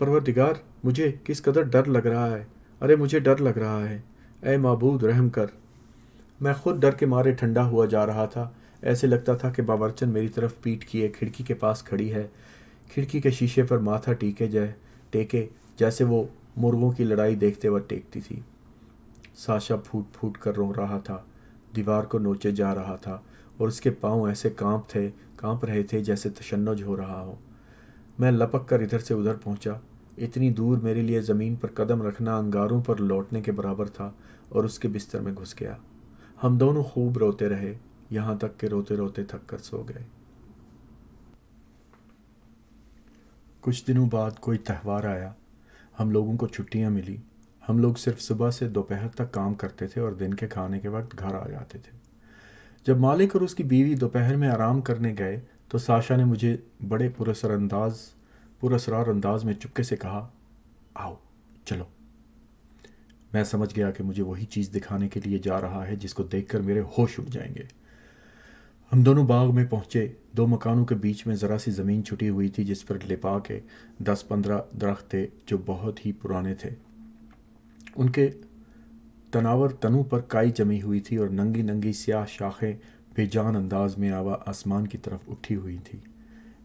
परवरदिगार मुझे किस कदर डर लग रहा है अरे मुझे डर लग रहा है ए मबूद रहम कर मैं खुद डर के मारे ठंडा हुआ जा रहा था ऐसे लगता था कि बाबरचन मेरी तरफ पीट किए खिड़की के पास खड़ी है खिड़की के शीशे पर माथा टीके जाए टेके जैसे वो मुर्गों की लड़ाई देखते हुए टेकती थी साशा फूट फूट कर रो रहा था दीवार को नोचे जा रहा था और उसके पाँव ऐसे कांप थे कांप रहे थे जैसे तशन्नज हो रहा हो मैं लपक कर इधर से उधर पहुंचा इतनी दूर मेरे लिए ज़मीन पर कदम रखना अंगारों पर लौटने के बराबर था और उसके बिस्तर में घुस गया हम दोनों खूब रोते रहे यहाँ तक के रोते रोते थक कर सो गए कुछ दिनों बाद कोई त्यौहार आया हम लोगों को छुट्टियाँ मिली हम लोग सिर्फ सुबह से दोपहर तक काम करते थे और दिन के खाने के वक्त घर आ जाते थे जब मालिक और उसकी बीवी दोपहर में आराम करने गए तो साशा ने मुझे बड़े पुरसर अंदाज पुरसरार अंदाज में चुपके से कहा आओ चलो मैं समझ गया कि मुझे वही चीज़ दिखाने के लिए जा रहा है जिसको देखकर मेरे होश उड़ जाएंगे हम दोनों बाग में पहुँचे दो मकानों के बीच में ज़रा सी ज़मीन छुटी हुई थी जिस पर लिपा के दस पंद्रह दरख्त थे जो बहुत ही पुराने थे उनके तनावर तनु पर काई जमी हुई थी और नंगी नंगी स्याह शाखें बेजान अंदाज में आवा आसमान की तरफ उठी हुई थी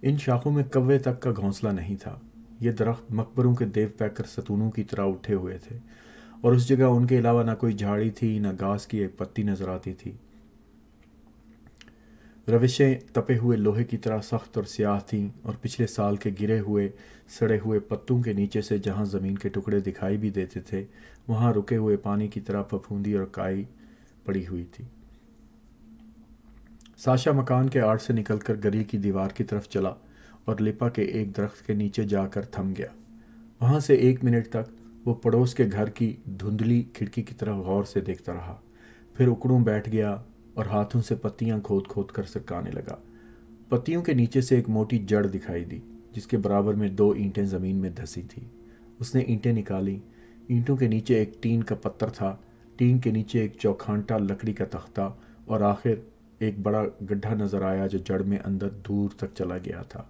इन शाखों में कव्वे तक का घोंसला नहीं था ये दरख्त मकबरों के देव पैकर सतूनों की तरह उठे हुए थे और उस जगह उनके अलावा ना कोई झाड़ी थी ना घास की एक पत्ती नजर आती थी रविशें तपे हुए लोहे की तरह सख्त और स्याह थीं और पिछले साल के गिरे हुए सड़े हुए पत्तों के नीचे से जहां ज़मीन के टुकड़े दिखाई भी देते थे वहाँ रुके हुए पानी की तरह फफूंदी और काई पड़ी हुई थी साशा मकान के आड़ से निकलकर गली की दीवार की तरफ चला और लिपा के एक दरख्त के नीचे जाकर थम गया वहाँ से एक मिनट तक वो पड़ोस के घर की धुंधली खिड़की की तरफ गौर से देखता रहा फिर उकड़ू बैठ गया और हाथों से पत्तियाँ खोद खोद कर सरकाने लगा पत्तियों के नीचे से एक मोटी जड़ दिखाई दी जिसके बराबर में दो ईंटें ज़मीन में धसी थी उसने ईंटें निकाली ईंटों के नीचे एक टीन का पत्थर था टीन के नीचे एक चौखांटा लकड़ी का तख्ता और आखिर एक बड़ा गड्ढा नज़र आया जो जड़ में अंदर दूर तक चला गया था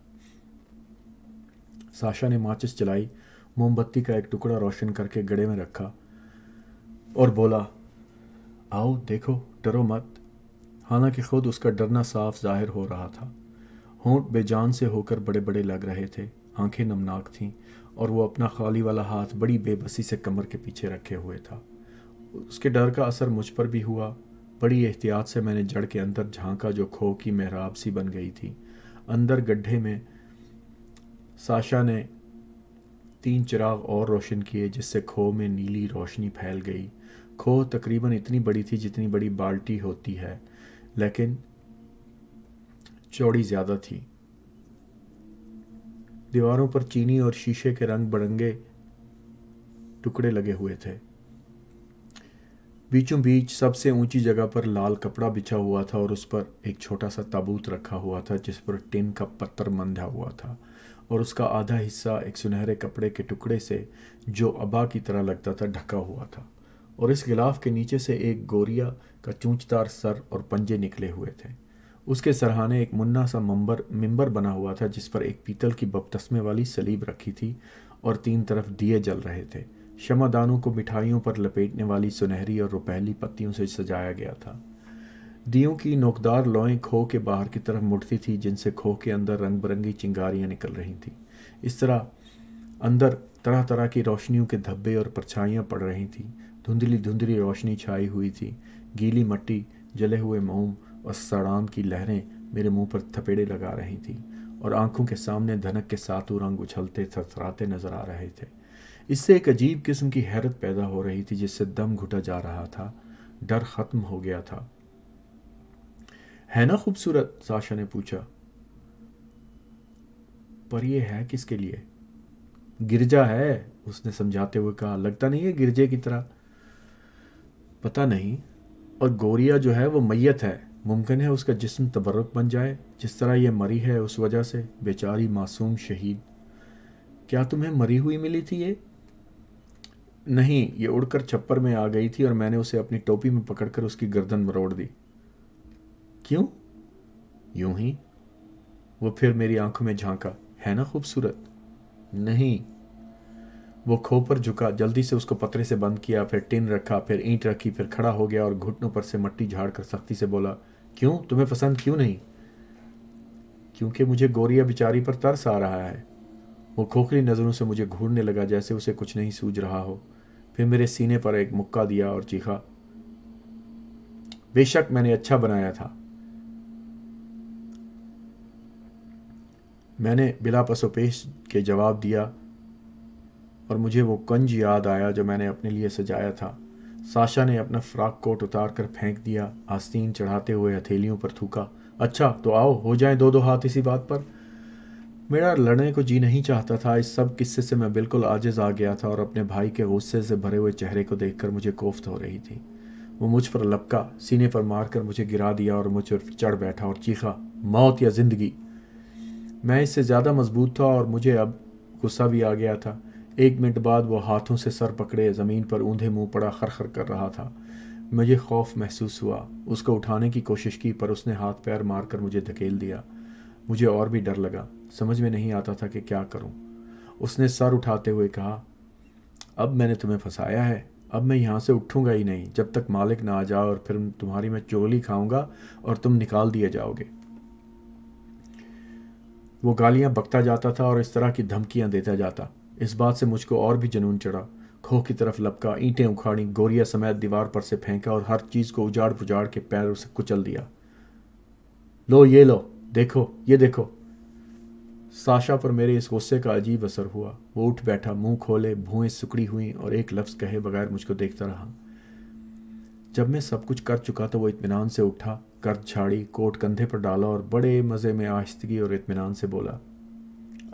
साशा ने माचिस चलाई मोमबत्ती का एक टुकड़ा रोशन करके गड़े में रखा और बोला आओ देखो डरो मत हालांकि खुद उसका डरना साफ जाहिर हो रहा था होंठ बेजान से होकर बड़े बड़े लग रहे थे आंखें नमनाक थीं और वो अपना खाली वाला हाथ बड़ी बेबसी से कमर के पीछे रखे हुए था उसके डर का असर मुझ पर भी हुआ बड़ी एहतियात से मैंने जड़ के अंदर झांका जो खो की मेहराब सी बन गई थी अंदर गड्ढे में साशा ने तीन चिराग और रोशन किए जिससे खो में नीली रोशनी फैल गई खो तकरीबन इतनी बड़ी थी जितनी बड़ी बाल्टी होती है लेकिन चौड़ी ज़्यादा थी दीवारों पर चीनी और शीशे के रंग बिरंगे टुकड़े लगे हुए थे बीचों बीच सबसे ऊंची जगह पर लाल कपड़ा बिछा हुआ था और उस पर एक छोटा सा ताबूत रखा हुआ था जिस पर टिन का पत्थर बंधा हुआ था और उसका आधा हिस्सा एक सुनहरे कपड़े के टुकड़े से जो अबा की तरह लगता था ढका हुआ था और इस गिलाफ के नीचे से एक गोरिया का चूंचदार सर और पंजे निकले हुए थे उसके सरहाने एक मुन्ना सा मंबर मिंबर बना हुआ था जिस पर एक पीतल की बपतस्मे वाली सलीब रखी थी और तीन तरफ दिए जल रहे थे शमादानों को मिठाइयों पर लपेटने वाली सुनहरी और रुपहली पत्तियों से सजाया गया था दियों की नोकदार लोएं खो के बाहर की तरफ मुड़ती थी जिनसे खो के अंदर रंग बिरंगी चिंगारियाँ निकल रही थी इस तरह अंदर तरह तरह की रोशनियों के धब्बे और परछाइयाँ पड़ रही थी धुंधली धुंधली रोशनी छाई हुई थी गीली मट्टी जले हुए मोम और सड़ाम की लहरें मेरे मुंह पर थपेड़े लगा रही थीं और आंखों के सामने धनक के सातों रंग उछलते थरथराते नजर आ रहे थे इससे एक अजीब किस्म की हैरत पैदा हो रही थी जिससे दम घुटा जा रहा था डर खत्म हो गया था है ना खूबसूरत साशा ने पूछा पर यह है किसके लिए गिरजा है उसने समझाते हुए कहा लगता नहीं है गिरजे की तरह पता नहीं और गोरिया जो है वो मैयत है मुमकिन है उसका जिसम तबरक बन जाए जिस तरह यह मरी है उस वजह से बेचारी मासूम शहीद क्या तुम्हें मरी हुई मिली थी ये नहीं ये उड़कर छप्पर में आ गई थी और मैंने उसे अपनी टोपी में पकड़कर उसकी गर्दन मरोड़ दी क्यों यूं ही वो फिर मेरी आंखों में झांका है ना खूबसूरत नहीं वो खो पर झुका जल्दी से उसको पतरे से बंद किया फिर टिन रखा फिर ईंट रखी फिर खड़ा हो गया और घुटनों पर से मट्टी झाड़कर सख्ती से बोला क्यों तुम्हें पसंद क्यों नहीं क्योंकि मुझे गोरिया बिचारी पर तरस आ रहा है वो खोखली नज़रों से मुझे घूरने लगा जैसे उसे कुछ नहीं सूझ रहा हो फिर मेरे सीने पर एक मुक्का दिया और चीखा बेशक मैंने अच्छा बनाया था मैंने बिला पसोपेश के जवाब दिया और मुझे वो कंज याद आया जो मैंने अपने लिए सजाया था साशा ने अपना फ्राक कोट उतार कर फेंक दिया आस्तीन चढ़ाते हुए हथेलियों पर थूका अच्छा तो आओ हो जाए दो दो हाथ इसी बात पर मेरा लड़ने को जी नहीं चाहता था इस सब किस्से से मैं बिल्कुल आजिज आ गया था और अपने भाई के गुस्से से भरे हुए चेहरे को देखकर मुझे कोफ्त हो रही थी वो मुझ पर लपका सीने पर मारकर मुझे गिरा दिया और मुझ पर चढ़ बैठा और चीखा मौत या जिंदगी मैं इससे ज़्यादा मजबूत था और मुझे अब गुस्सा भी आ गया था एक मिनट बाद वह हाथों से सर पकड़े ज़मीन पर ऊंधे मुंह पड़ा खरखर कर रहा था मुझे खौफ महसूस हुआ उसको उठाने की कोशिश की पर उसने हाथ पैर मारकर मुझे धकेल दिया मुझे और भी डर लगा समझ में नहीं आता था कि क्या करूं। उसने सर उठाते हुए कहा अब मैंने तुम्हें फंसाया है अब मैं यहाँ से उठूँगा ही नहीं जब तक मालिक ना आ जाओ और फिर तुम्हारी मैं चोली खाऊंगा और तुम निकाल दिए जाओगे वो गालियाँ बकता जाता था और इस तरह की धमकियाँ देता जाता इस बात से मुझको और भी जुनून चढ़ा खो की तरफ लपका ईंटें उखाड़ी गोरिया समेत दीवार पर से फेंका और हर चीज़ को उजाड़ पुजाड़ के पैरों से कुचल दिया लो ये लो देखो ये देखो साशा पर मेरे इस गुस्से का अजीब असर हुआ वो उठ बैठा मुंह खोले भुएं सुकड़ी हुई और एक लफ्ज़ कहे बगैर मुझको देखता रहा जब मैं सब कुछ कर चुका तो वो इतमान से उठा कर छाड़ी कोट कंधे पर डाला और बड़े मज़े में आहिस्तगी और इतमान से बोला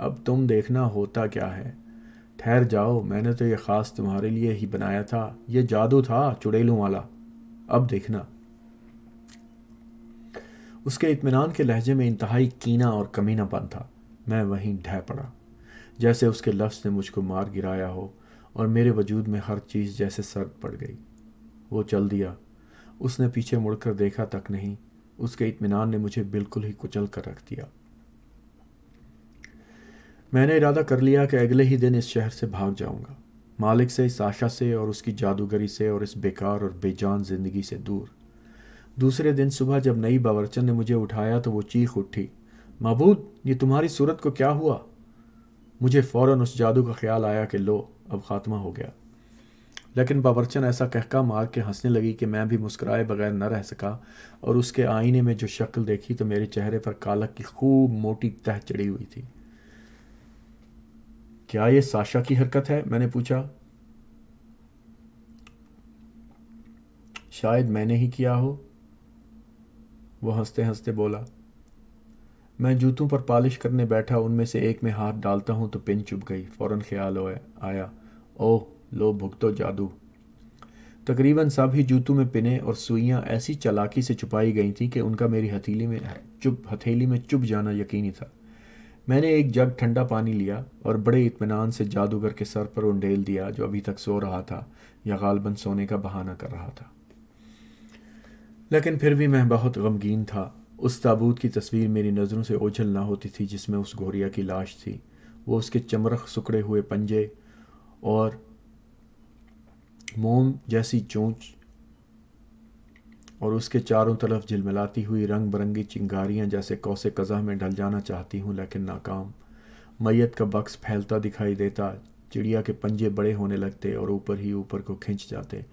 अब तुम देखना होता क्या है ठहर जाओ मैंने तो ये ख़ास तुम्हारे लिए ही बनाया था ये जादू था चुड़ैलों वाला अब देखना उसके इतमान के लहजे में इंतहाई कीना और कमीनापन था मैं वहीं ढह पड़ा जैसे उसके लफ्स ने मुझको मार गिराया हो और मेरे वजूद में हर चीज़ जैसे सर्द पड़ गई वो चल दिया उसने पीछे मुड़कर देखा तक नहीं उसके इतमान ने मुझे बिल्कुल ही कुचल कर रख दिया मैंने इरादा कर लिया कि अगले ही दिन इस शहर से भाग जाऊंगा मालिक से इस आशा से और उसकी जादूगरी से और इस बेकार और बेजान जिंदगी से दूर दूसरे दिन सुबह जब नई बावरचन ने मुझे उठाया तो वो चीख उठी महबूद ये तुम्हारी सूरत को क्या हुआ मुझे फ़ौर उस जादू का ख्याल आया कि लो अब ख़ात्मा हो गया लेकिन बावरचन ऐसा कहका मार के हंसने लगी कि मैं भी मुस्कराए बगैर न रह सका और उसके आईने में जो शक्ल देखी तो मेरे चेहरे पर कालक की खूब मोटी तह चढ़ी हुई थी क्या ये साशा की हरकत है मैंने पूछा शायद मैंने ही किया हो वो हंसते हंसते बोला मैं जूतों पर पालिश करने बैठा उनमें से एक में हाथ डालता हूं तो पिन चुप गई फ़ौरन ख्याल हो आया ओह लो भुगतो जादू तकरीबन सभी जूतों में पिने और सुइयाँ ऐसी चलाकी से छुपाई गई थी कि उनका मेरी हथेली में चुप हथेली में चुप जाना यकीनी था मैंने एक जग ठंडा पानी लिया और बड़े इतमान से जादूगर के सर पर उंडेल दिया जो अभी तक सो रहा था या गालबन सोने का बहाना कर रहा था लेकिन फिर भी मैं बहुत गमगीन था उस ताबूत की तस्वीर मेरी नज़रों से ओझल ना होती थी जिसमें उस घोरिया की लाश थी वो उसके चमरख सुकड़े हुए पंजे और मोम जैसी चोंच और उसके चारों तरफ झिलमिलाती हुई रंग बिरंगी चिंगारियाँ जैसे कौसे कज़ा में ढल जाना चाहती हूँ लेकिन नाकाम मैयत का बक्स फैलता दिखाई देता चिड़िया के पंजे बड़े होने लगते और ऊपर ही ऊपर को खींच जाते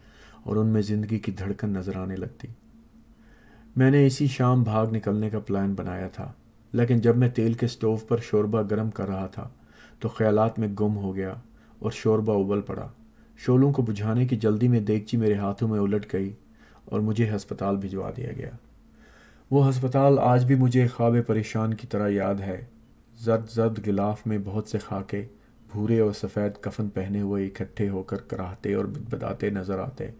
और उनमें ज़िंदगी की धड़कन नज़र आने लगती मैंने इसी शाम भाग निकलने का प्लान बनाया था लेकिन जब मैं तेल के स्टोव पर शोरबा गर्म कर रहा था तो ख्यालात में गुम हो गया और शोरबा उबल पड़ा शोलों को बुझाने की जल्दी में देगची मेरे हाथों में उलट गई और मुझे हस्पताल भिजवा दिया गया वो हस्पताल आज भी मुझे ख्वाब परेशान की तरह याद है जर्द जर्द गिलाफ में बहुत से खाके भूरे और सफ़ेद कफन पहने हुए इकट्ठे होकर कराहते और बदबदाते नज़र आते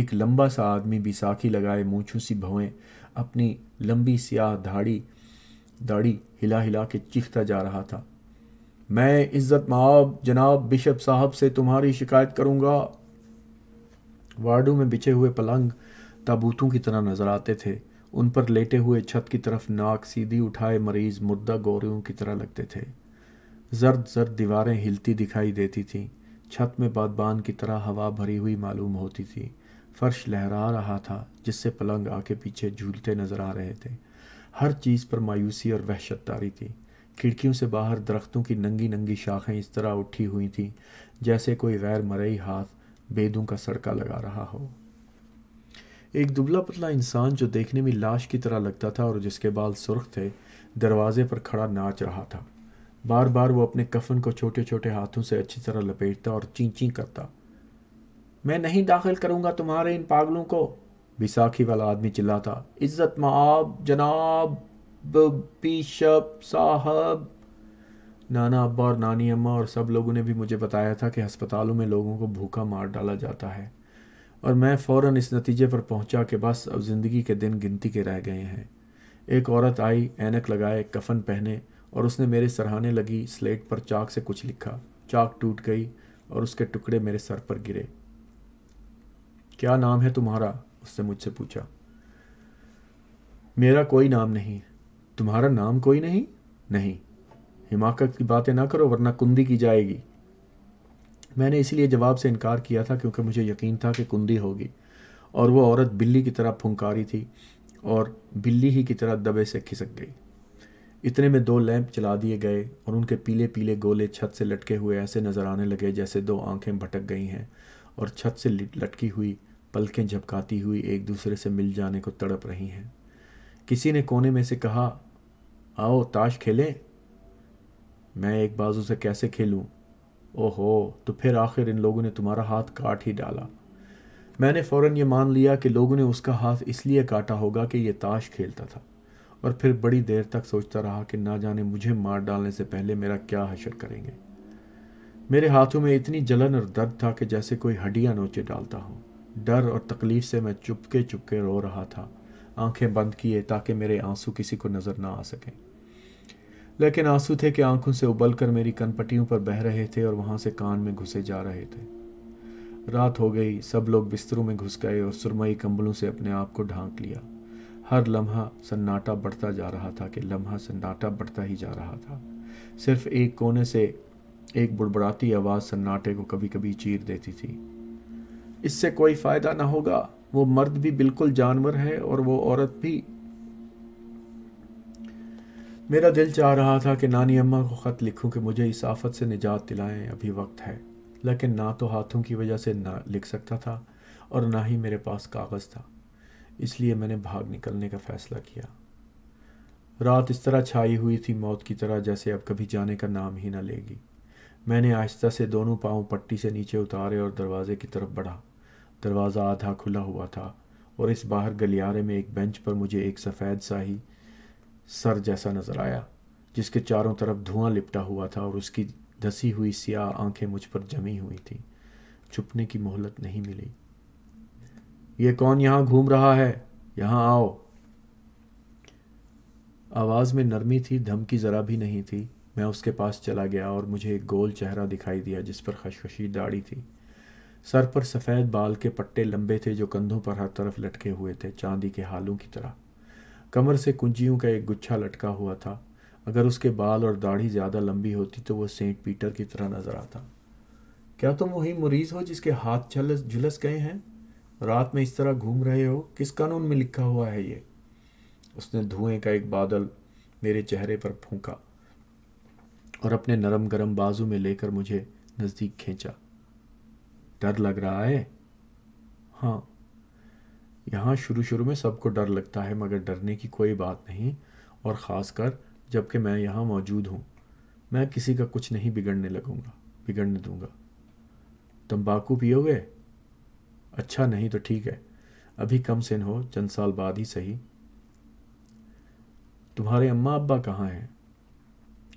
एक लंबा सा आदमी बिसाखी लगाए मूछू सी भवें अपनी लंबी सियाह धाड़ी दाढ़ी हिला हिला के चीखता जा रहा था मैं इज़्ज़त माब जनाब बिशप साहब से तुम्हारी शिकायत करूँगा वार्डों में बिछे हुए पलंग ताबूतों की तरह नजर आते थे उन पर लेटे हुए छत की तरफ नाक सीधी उठाए मरीज मुर्दा गोरियों की तरह लगते थे जर्द जर्द दीवारें हिलती दिखाई देती थीं छत में बादबान की तरह हवा भरी हुई मालूम होती थी फर्श लहरा रहा था जिससे पलंग आके पीछे झूलते नजर आ रहे थे हर चीज़ पर मायूसी और वहशत तारी थी खिड़कियों से बाहर दरख्तों की नंगी नंगी शाखें इस तरह उठी हुई थीं जैसे कोई गैर मरई हाथ बेदों का सड़का लगा रहा हो एक दुबला पतला इंसान जो देखने में लाश की तरह लगता था और जिसके बाल सुर्ख थे दरवाजे पर खड़ा नाच रहा था बार बार वो अपने कफन को छोटे छोटे हाथों से अच्छी तरह लपेटता और चींची करता मैं नहीं दाखिल करूँगा तुम्हारे इन पागलों को विसाखी वाला आदमी चिल्लाता इज्जत माब जनाब बिशप साहब नाना अब्बा और नानी अम्मा और सब लोगों ने भी मुझे बताया था कि अस्पतालों में लोगों को भूखा मार डाला जाता है और मैं फ़ौर इस नतीजे पर पहुंचा कि बस अब ज़िंदगी के दिन गिनती के रह गए हैं एक औरत आई एनक लगाए कफन पहने और उसने मेरे सरहाने लगी स्लेट पर चाक से कुछ लिखा चाक टूट गई और उसके टुकड़े मेरे सर पर गिरे क्या नाम है तुम्हारा उसने मुझसे पूछा मेरा कोई नाम नहीं तुम्हारा नाम कोई नहीं नहीं हिमाकत की बातें ना करो वरना कुंदी की जाएगी मैंने इसलिए जवाब से इनकार किया था क्योंकि मुझे यकीन था कि कुंदी होगी और वो औरत बिल्ली की तरह फुंकारी थी और बिल्ली ही की तरह दबे से खिसक गई इतने में दो लैंप चला दिए गए और उनके पीले पीले गोले छत से लटके हुए ऐसे नज़र आने लगे जैसे दो आंखें भटक गई हैं और छत से लटकी हुई पलकें झपकाती हुई एक दूसरे से मिल जाने को तड़प रही हैं किसी ने कोने में से कहा आओ ताश खेलें मैं एक बाजू से कैसे खेलूं ओहो तो फिर आखिर इन लोगों ने तुम्हारा हाथ काट ही डाला मैंने फ़ौर ये मान लिया कि लोगों ने उसका हाथ इसलिए काटा होगा कि यह ताश खेलता था और फिर बड़ी देर तक सोचता रहा कि ना जाने मुझे मार डालने से पहले मेरा क्या हशर करेंगे मेरे हाथों में इतनी जलन और दर्द था कि जैसे कोई हड्डियां नोचे डालता हूँ डर और तकलीफ़ से मैं चुपके चुपके रो रहा था आंखें बंद किए ताकि मेरे आंसू किसी को नज़र ना आ सकें लेकिन आंसू थे कि आंखों से उबलकर मेरी कनपटियों पर बह रहे थे और वहां से कान में घुसे जा रहे थे रात हो गई सब लोग बिस्तरों में घुस गए और सुरमई कंबलों से अपने आप को ढांक लिया हर लम्हा सन्नाटा बढ़ता जा रहा था कि लम्हा सन्नाटा बढ़ता ही जा रहा था सिर्फ एक कोने से एक बुड़बड़ाती आवाज़ सन्नाटे को कभी कभी चीर देती थी इससे कोई फ़ायदा ना होगा वो मर्द भी बिल्कुल जानवर है और वो औरत भी मेरा दिल चाह रहा था कि नानी अम्मा को ख़त लिखूं कि मुझे इस आफत से निजात दिलाएं अभी वक्त है लेकिन ना तो हाथों की वजह से ना लिख सकता था और ना ही मेरे पास कागज़ था इसलिए मैंने भाग निकलने का फ़ैसला किया रात इस तरह छाई हुई थी मौत की तरह जैसे अब कभी जाने का नाम ही ना लेगी मैंने आहिस्ता से दोनों पाँव पट्टी से नीचे उतारे और दरवाजे की तरफ बढ़ा दरवाज़ा आधा खुला हुआ था और इस बाहर गलियारे में एक बेंच पर मुझे एक सफ़ेद साही सर जैसा नज़र आया जिसके चारों तरफ धुआं लिपटा हुआ था और उसकी धसी हुई सियाह आंखें मुझ पर जमी हुई थी छुपने की मोहलत नहीं मिली ये कौन यहाँ घूम रहा है यहाँ आओ आवाज़ में नरमी थी धमकी ज़रा भी नहीं थी मैं उसके पास चला गया और मुझे एक गोल चेहरा दिखाई दिया जिस पर खशखशी दाढ़ी थी सर पर सफ़ेद बाल के पट्टे लंबे थे जो कंधों पर हर तरफ लटके हुए थे चांदी के हालों की तरह कमर से कुंजियों का एक गुच्छा लटका हुआ था अगर उसके बाल और दाढ़ी ज़्यादा लंबी होती तो वह सेंट पीटर की तरह नज़र आता क्या तुम वही मरीज़ हो जिसके हाथ झलस झुलस गए हैं रात में इस तरह घूम रहे हो किस कानून में लिखा हुआ है ये उसने धुएं का एक बादल मेरे चेहरे पर फूंका और अपने नरम गरम बाजू में लेकर मुझे नज़दीक खींचा डर लग रहा है हाँ यहाँ शुरू शुरू में सबको डर लगता है मगर डरने की कोई बात नहीं और ख़ासकर जबकि मैं यहाँ मौजूद हूँ मैं किसी का कुछ नहीं बिगड़ने लगूँगा बिगड़ने दूँगा तम्बाकू पियोगे अच्छा नहीं तो ठीक है अभी कम सिन हो चंद साल बाद ही सही तुम्हारे अम्मा अब्बा कहाँ हैं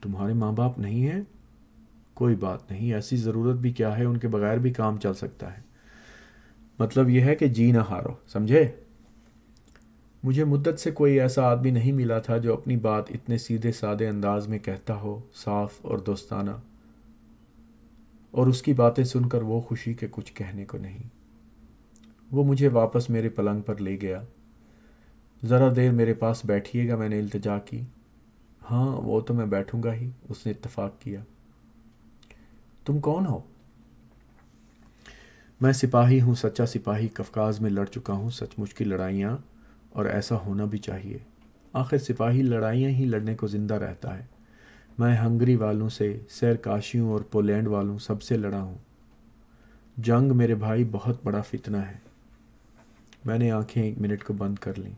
तुम्हारे माँ बाप नहीं हैं कोई बात नहीं ऐसी ज़रूरत भी क्या है उनके बगैर भी काम चल सकता है मतलब यह है कि जी ना हारो समझे मुझे मुद्दत से कोई ऐसा आदमी नहीं मिला था जो अपनी बात इतने सीधे सादे अंदाज में कहता हो साफ और दोस्ताना और उसकी बातें सुनकर वो खुशी के कुछ कहने को नहीं वो मुझे वापस मेरे पलंग पर ले गया ज़रा देर मेरे पास बैठिएगा मैंने इल्तजा की हाँ वो तो मैं बैठूंगा ही उसने इतफाक़ किया तुम कौन हो मैं सिपाही हूँ सच्चा सिपाही कफकाज में लड़ चुका हूँ सचमुच की लड़ाइयाँ और ऐसा होना भी चाहिए आखिर सिपाही लड़ाइयाँ ही लड़ने को ज़िंदा रहता है मैं हंगरी वालों से सैर काशियों और पोलैंड वालों सबसे लड़ा हूँ जंग मेरे भाई बहुत बड़ा फितना है मैंने आंखें एक मिनट को बंद कर लीं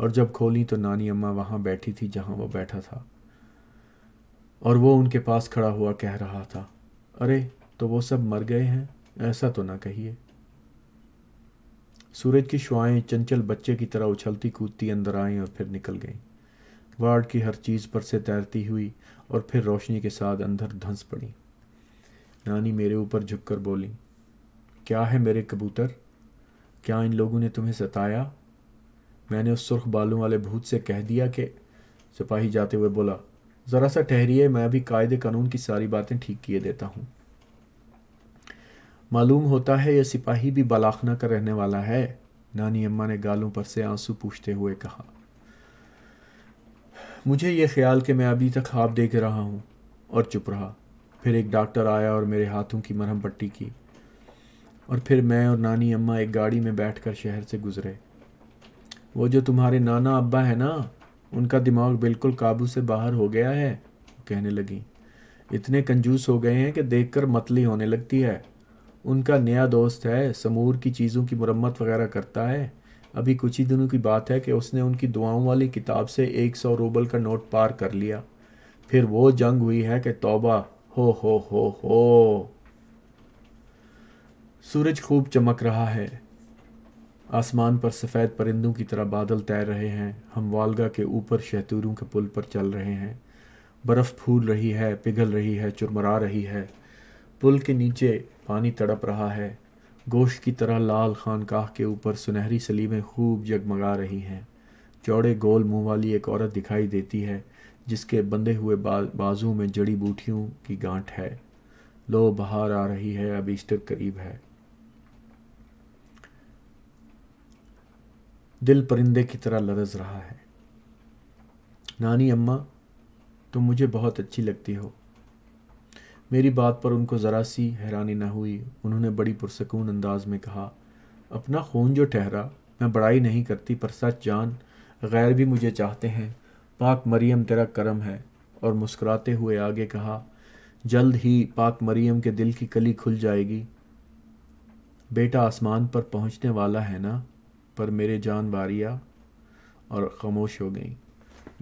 और जब खोली तो नानी अम्मा वहाँ बैठी थी जहाँ वो बैठा था और वो उनके पास खड़ा हुआ कह रहा था अरे तो वो सब मर गए हैं ऐसा तो ना कहिए सूरज की शुआएं चंचल बच्चे की तरह उछलती कूदती अंदर आईं और फिर निकल गईं वार्ड की हर चीज़ पर से तैरती हुई और फिर रोशनी के साथ अंदर धंस पड़ी नानी मेरे ऊपर झुककर बोली क्या है मेरे कबूतर क्या इन लोगों ने तुम्हें सताया मैंने उस सुर्ख बालों वाले भूत से कह दिया कि सिपाही जाते हुए बोला ज़रा सा ठहरिए मैं अभी कायदे कानून की सारी बातें ठीक किए देता हूँ मालूम होता है यह सिपाही भी बलाखना का रहने वाला है नानी अम्मा ने गालों पर से आंसू पूछते हुए कहा मुझे यह ख्याल कि मैं अभी तक ख्वाब देख रहा हूं और चुप रहा फिर एक डॉक्टर आया और मेरे हाथों की मरहम पट्टी की और फिर मैं और नानी अम्मा एक गाड़ी में बैठकर शहर से गुज़रे वो जो तुम्हारे नाना अब्बा है ना उनका दिमाग बिल्कुल काबू से बाहर हो गया है कहने लगी इतने कंजूस हो गए हैं कि देखकर मतली होने लगती है उनका नया दोस्त है समूर की चीज़ों की मरम्मत वगैरह करता है अभी कुछ ही दिनों की बात है कि उसने उनकी दुआओं वाली किताब से एक सौ रूबल का नोट पार कर लिया फिर वो जंग हुई है कि तौबा हो हो हो हो सूरज खूब चमक रहा है आसमान पर सफ़ेद परिंदों की तरह बादल तैर रहे हैं हम वालगा के ऊपर शहतूरों के पुल पर चल रहे हैं बर्फ़ फूल रही है पिघल रही है चुरमरा रही है पुल के नीचे पानी तड़प रहा है गोश्त की तरह लाल खानकाह के ऊपर सुनहरी सलीमें खूब जगमगा रही हैं चौड़े गोल मुंह वाली एक औरत दिखाई देती है जिसके बंधे हुए बाजू में जड़ी बूटियों की गांठ है लो बाहर आ रही है अब ईस्टर करीब है दिल परिंदे की तरह लरज रहा है नानी अम्मा तुम मुझे बहुत अच्छी लगती हो मेरी बात पर उनको ज़रा सी हैरानी न हुई उन्होंने बड़ी पुरसकून अंदाज में कहा अपना खून जो ठहरा मैं बड़ाई नहीं करती पर सच जान गैर भी मुझे चाहते हैं पाक मरियम तेरा करम है और मुस्कुराते हुए आगे कहा जल्द ही पाक मरियम के दिल की कली खुल जाएगी बेटा आसमान पर पहुंचने वाला है ना पर मेरे जान बारिया और ख़ामोश हो गई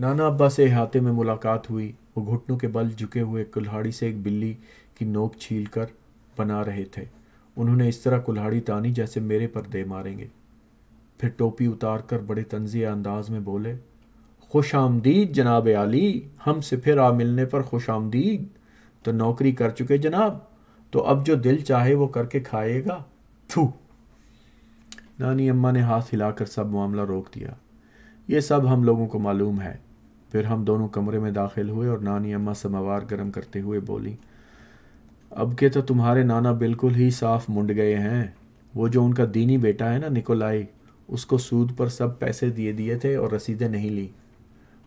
नाना अब्बा से अहाते में मुलाकात हुई वो घुटनों के बल झुके हुए कुल्हाड़ी से एक बिल्ली की नोक छील कर बना रहे थे उन्होंने इस तरह कुल्हाड़ी तानी जैसे मेरे पर दे मारेंगे फिर टोपी उतार कर बड़े तंजिया अंदाज में बोले खुश आमदीद जनाब आली हमसे फिर आ मिलने पर खुश आमदीद तो नौकरी कर चुके जनाब तो अब जो दिल चाहे वो करके खाएगा थू नानी अम्मा ने हाथ हिलाकर सब मामला रोक दिया ये सब हम लोगों को मालूम है फिर हम दोनों कमरे में दाखिल हुए और नानी अम्मा समवार गर्म करते हुए बोली अब के तो तुम्हारे नाना बिल्कुल ही साफ मुंड गए हैं वो जो उनका दीनी बेटा है ना निकोलाई उसको सूद पर सब पैसे दिए दिए थे और रसीदें नहीं ली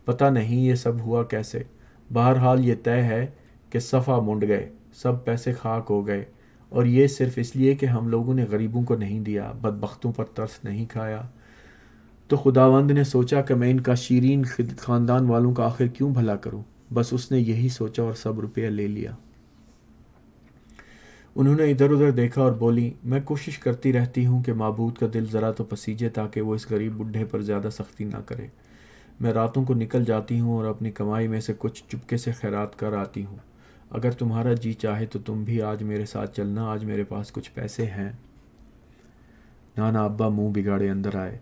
पता नहीं ये सब हुआ कैसे बहरहाल ये तय है कि सफ़ा मुंड गए सब पैसे खाक हो गए और ये सिर्फ इसलिए कि हम लोगों ने गरीबों को नहीं दिया बदबख्तों पर तरस नहीं खाया तो खुदावंद ने सोचा कि मैं इनका शीरीन ख़ानदान वालों का आखिर क्यों भला करूं बस उसने यही सोचा और सब रुपया ले लिया उन्होंने इधर उधर देखा और बोली मैं कोशिश करती रहती हूँ कि मबूद का दिल ज़रा तो पसीजे ताकि वो इस गरीब बुढ़े पर ज़्यादा सख्ती ना करे मैं रातों को निकल जाती हूँ और अपनी कमाई में से कुछ चुपके से खैरात कर आती हूँ अगर तुम्हारा जी चाहे तो तुम भी आज मेरे साथ चलना आज मेरे पास कुछ पैसे हैं नाना अब्बा मुंह बिगाड़े अंदर आए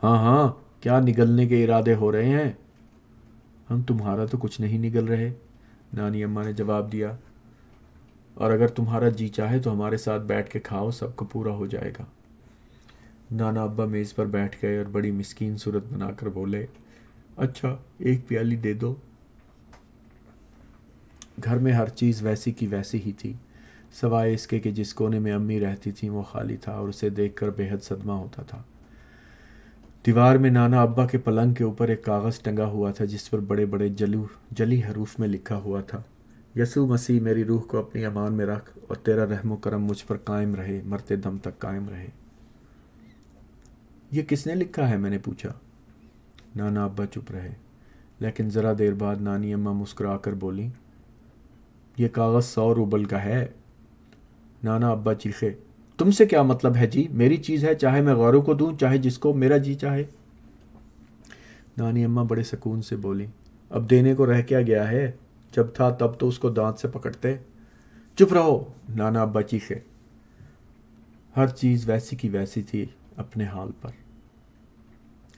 हाँ हाँ क्या निगलने के इरादे हो रहे हैं हम तुम्हारा तो कुछ नहीं निगल रहे नानी अम्मा ने जवाब दिया और अगर तुम्हारा जी चाहे तो हमारे साथ बैठ के खाओ सबको पूरा हो जाएगा नाना अब्बा मेज़ पर बैठ गए और बड़ी मिसकीन सूरत बनाकर बोले अच्छा एक प्याली दे दो घर में हर चीज़ वैसी की वैसी ही थी सवाए इसके कि जिस कोने में अम्मी रहती थी वो खाली था और उसे देखकर बेहद सदमा होता था दीवार में नाना अब्बा के पलंग के ऊपर एक कागज़ टंगा हुआ था जिस पर बड़े बड़े जलू जली हरूफ में लिखा हुआ था यसु मसीह मेरी रूह को अपनी अमान में रख और तेरा रहम करम मुझ पर कायम रहे मरते दम तक कायम रहे ये किसने लिखा है मैंने पूछा नाना अब्बा चुप रहे लेकिन ज़रा देर बाद नानी अम्मा मुस्करा कर बोली ये कागज़ सौ रूबल का है नाना अब्बा चीखे तुमसे क्या मतलब है जी मेरी चीज़ है चाहे मैं गौरव को दूँ चाहे जिसको मेरा जी चाहे नानी अम्मा बड़े सुकून से बोली अब देने को रह क्या गया है जब था तब तो उसको दांत से पकड़ते चुप रहो नाना अब्बा चीखे हर चीज़ वैसी की वैसी थी अपने हाल पर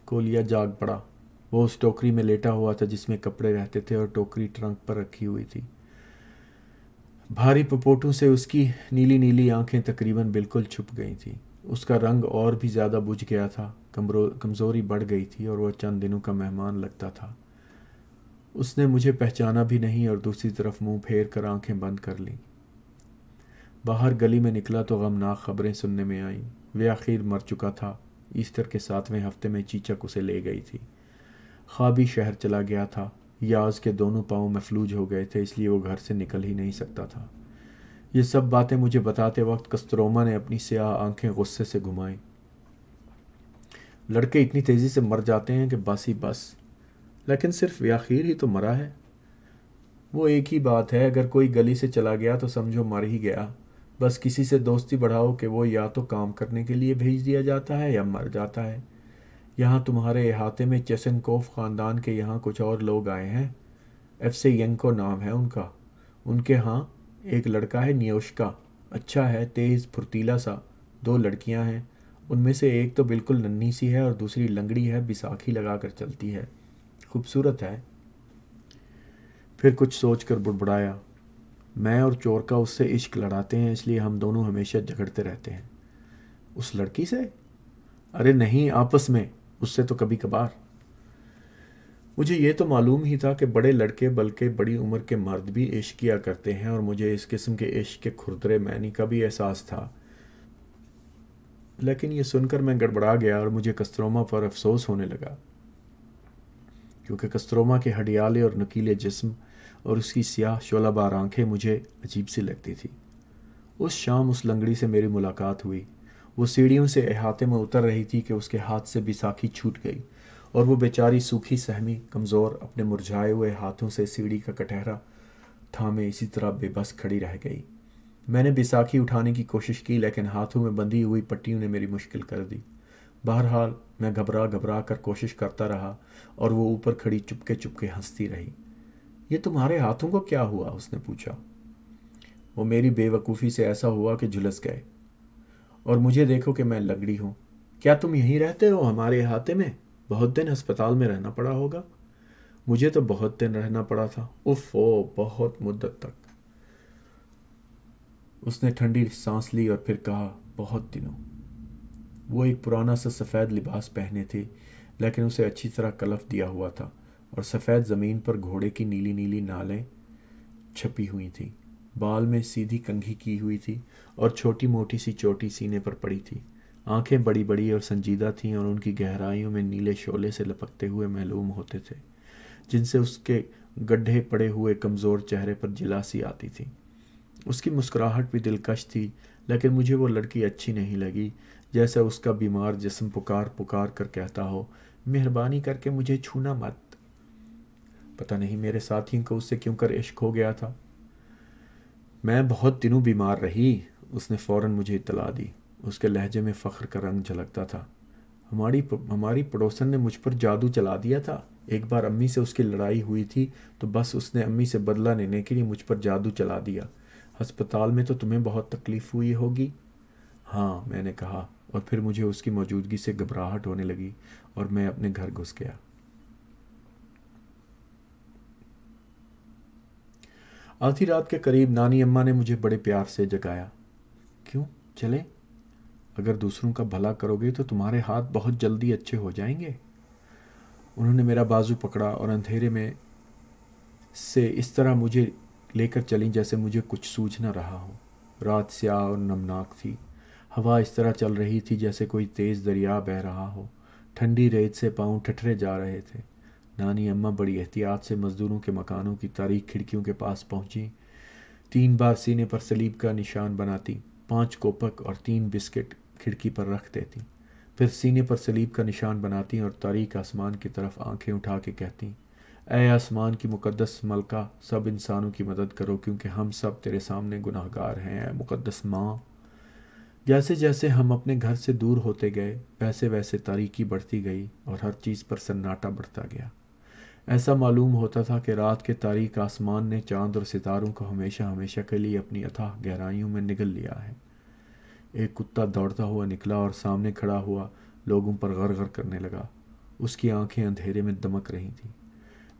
कोलिया जाग पड़ा वो उस टोकरी में लेटा हुआ था जिसमें कपड़े रहते थे और टोकरी ट्रंक पर रखी हुई थी भारी पपोटों से उसकी नीली नीली आंखें तकरीबन बिल्कुल छुप गई थी उसका रंग और भी ज़्यादा बुझ गया था कमरो कमज़ोरी बढ़ गई थी और वह चंद दिनों का मेहमान लगता था उसने मुझे पहचाना भी नहीं और दूसरी तरफ मुंह फेर कर आंखें बंद कर लीं बाहर गली में निकला तो गमनाक खबरें सुनने में आईं वे आखिर मर चुका था ईस्टर के सातवें हफ्ते में चीचक उसे ले गई थी खाबी शहर चला गया था याज के दोनों पाँव मफलूज हो गए थे इसलिए वो घर से निकल ही नहीं सकता था ये सब बातें मुझे बताते वक्त कस्तरोमा ने अपनी स्याह आंखें गुस्से से घुमाई लड़के इतनी तेज़ी से मर जाते हैं कि बस ही बस लेकिन सिर्फ व्याखिर ही तो मरा है वो एक ही बात है अगर कोई गली से चला गया तो समझो मर ही गया बस किसी से दोस्ती बढ़ाओ कि वो या तो काम करने के लिए भेज दिया जाता है या मर जाता है यहाँ तुम्हारे अहाते में चेसनकोफ ख़ानदान के यहाँ कुछ और लोग आए हैं एफ से यंको नाम है उनका उनके यहाँ एक लड़का है नियोशका अच्छा है तेज़ फुर्तीला सा दो लड़कियाँ हैं उनमें से एक तो बिल्कुल नन्ही सी है और दूसरी लंगड़ी है बिसाखी लगा कर चलती है खूबसूरत है फिर कुछ सोच कर बुड़बुड़ाया मैं और चोर का उससे इश्क लड़ाते हैं इसलिए हम दोनों हमेशा झगड़ते रहते हैं उस लड़की से अरे नहीं आपस में उससे तो कभी कभार मुझे ये तो मालूम ही था कि बड़े लड़के बल्कि बड़ी उम्र के मर्द भी इश्क किया करते हैं और मुझे इस किस्म के इश्क के खुरदरे मैनी का भी एहसास था लेकिन यह सुनकर मैं गड़बड़ा गया और मुझे कस्तरोमा पर अफसोस होने लगा क्योंकि कस्तरोमा के हडियाले और नकीले जिस्म और उसकी सियाह शोलाबार आंखें मुझे अजीब सी लगती थी उस शाम उस लंगड़ी से मेरी मुलाकात हुई वो सीढ़ियों से अहाते में उतर रही थी कि उसके हाथ से बिसाखी छूट गई और वो बेचारी सूखी सहमी कमज़ोर अपने मुरझाए हुए हाथों से सीढ़ी का कटहरा थामे इसी तरह बेबस खड़ी रह गई मैंने बिसाखी उठाने की कोशिश की लेकिन हाथों में बंधी हुई पट्टियों ने मेरी मुश्किल कर दी बहरहाल मैं घबरा घबरा कर कोशिश करता रहा और वो ऊपर खड़ी चुपके चुपके हंसती रही ये तुम्हारे हाथों को क्या हुआ उसने पूछा वो मेरी बेवकूफ़ी से ऐसा हुआ कि झुलस गए और मुझे देखो कि मैं लगड़ी हूं क्या तुम यहीं रहते हो हमारे अहाते में बहुत दिन अस्पताल में रहना पड़ा होगा मुझे तो बहुत दिन रहना पड़ा था उफ ओ बहुत मुद्दत तक उसने ठंडी सांस ली और फिर कहा बहुत दिनों वो एक पुराना सा सफ़ेद लिबास पहने थे लेकिन उसे अच्छी तरह कलफ दिया हुआ था और सफ़ेद ज़मीन पर घोड़े की नीली नीली नालें छपी हुई थीं बाल में सीधी कंघी की हुई थी और छोटी मोटी सी चोटी सीने पर पड़ी थी आंखें बड़ी बड़ी और संजीदा थीं और उनकी गहराइयों में नीले शोले से लपकते हुए मालूम होते थे जिनसे उसके गड्ढे पड़े हुए कमज़ोर चेहरे पर जिलासी आती थी उसकी मुस्कुराहट भी दिलकश थी लेकिन मुझे वो लड़की अच्छी नहीं लगी जैसे उसका बीमार जिसम पुकार पुकार कर कहता हो मेहरबानी करके मुझे छूना मत पता नहीं मेरे साथियों को उससे क्यों कर इश्क हो गया था मैं बहुत दिनों बीमार रही उसने फ़ौर मुझे इतला दी उसके लहजे में फ़ख्र का रंग झलकता था हमारी हमारी पड़ोसन ने मुझ पर जादू चला दिया था एक बार अम्मी से उसकी लड़ाई हुई थी तो बस उसने अम्मी से बदला लेने के लिए मुझ पर जादू चला दिया अस्पताल में तो तुम्हें बहुत तकलीफ़ हुई होगी हाँ मैंने कहा और फिर मुझे उसकी मौजूदगी से घबराहट होने लगी और मैं अपने घर घुस गया आधी रात के करीब नानी अम्मा ने मुझे बड़े प्यार से जगाया क्यों चले अगर दूसरों का भला करोगे तो तुम्हारे हाथ बहुत जल्दी अच्छे हो जाएंगे उन्होंने मेरा बाजू पकड़ा और अंधेरे में से इस तरह मुझे लेकर चली जैसे मुझे कुछ सूझ ना रहा हो रात स्याह और नमनाक थी हवा इस तरह चल रही थी जैसे कोई तेज़ दरिया बह रहा हो ठंडी रेत से पाँव ठठरे जा रहे थे नानी अम्मा बड़ी एहतियात से मज़दूरों के मकानों की तारीख खिड़कियों के पास पहुंची तीन बार सीने पर सलीब का निशान बनाती पांच कोपक और तीन बिस्किट खिड़की पर रख देती फिर सीने पर सलीब का निशान बनाती और तारीख आसमान की तरफ आंखें उठा के कहती ए आसमान की मुकद्दस मलका सब इंसानों की मदद करो क्योंकि हम सब तेरे सामने गुनाहगार हैं ए मुकद्दस माँ जैसे जैसे हम अपने घर से दूर होते गए वैसे वैसे तारीकी बढ़ती गई और हर चीज़ पर सन्नाटा बढ़ता गया ऐसा मालूम होता था कि रात के तारीख आसमान ने चांद और सितारों को हमेशा हमेशा के लिए अपनी अथाह गहराइयों में निगल लिया है एक कुत्ता दौड़ता हुआ निकला और सामने खड़ा हुआ लोगों पर गर गर करने लगा उसकी आंखें अंधेरे में दमक रही थीं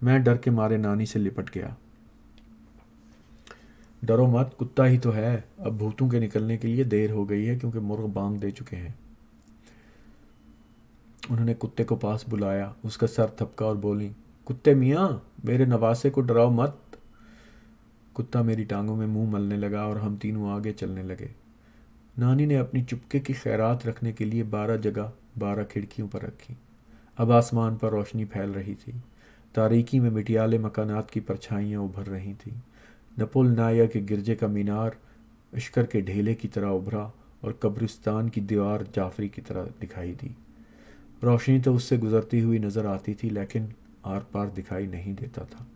मैं डर के मारे नानी से लिपट गया डरो मत कुत्ता ही तो है अब भूतों के निकलने के लिए देर हो गई है क्योंकि मुर्ग बांग दे चुके हैं उन्होंने कुत्ते को पास बुलाया उसका सर थपका और बोली कुत्ते मियाँ मेरे नवासे को डराओ मत कुत्ता मेरी टांगों में मुंह मलने लगा और हम तीनों आगे चलने लगे नानी ने अपनी चुपके की खैरात रखने के लिए बारह जगह बारह खिड़कियों पर रखी अब आसमान पर रोशनी फैल रही थी तारीकी में मिटियाले मकानात की परछाइयाँ उभर रही थीं नपुल नाया के गिरजे का मीनार इश्कर के ढेले की तरह उभरा और कब्रिस्तान की दीवार जाफरी की तरह दिखाई दी रोशनी तो उससे गुजरती हुई नज़र आती थी लेकिन आर पार दिखाई नहीं देता था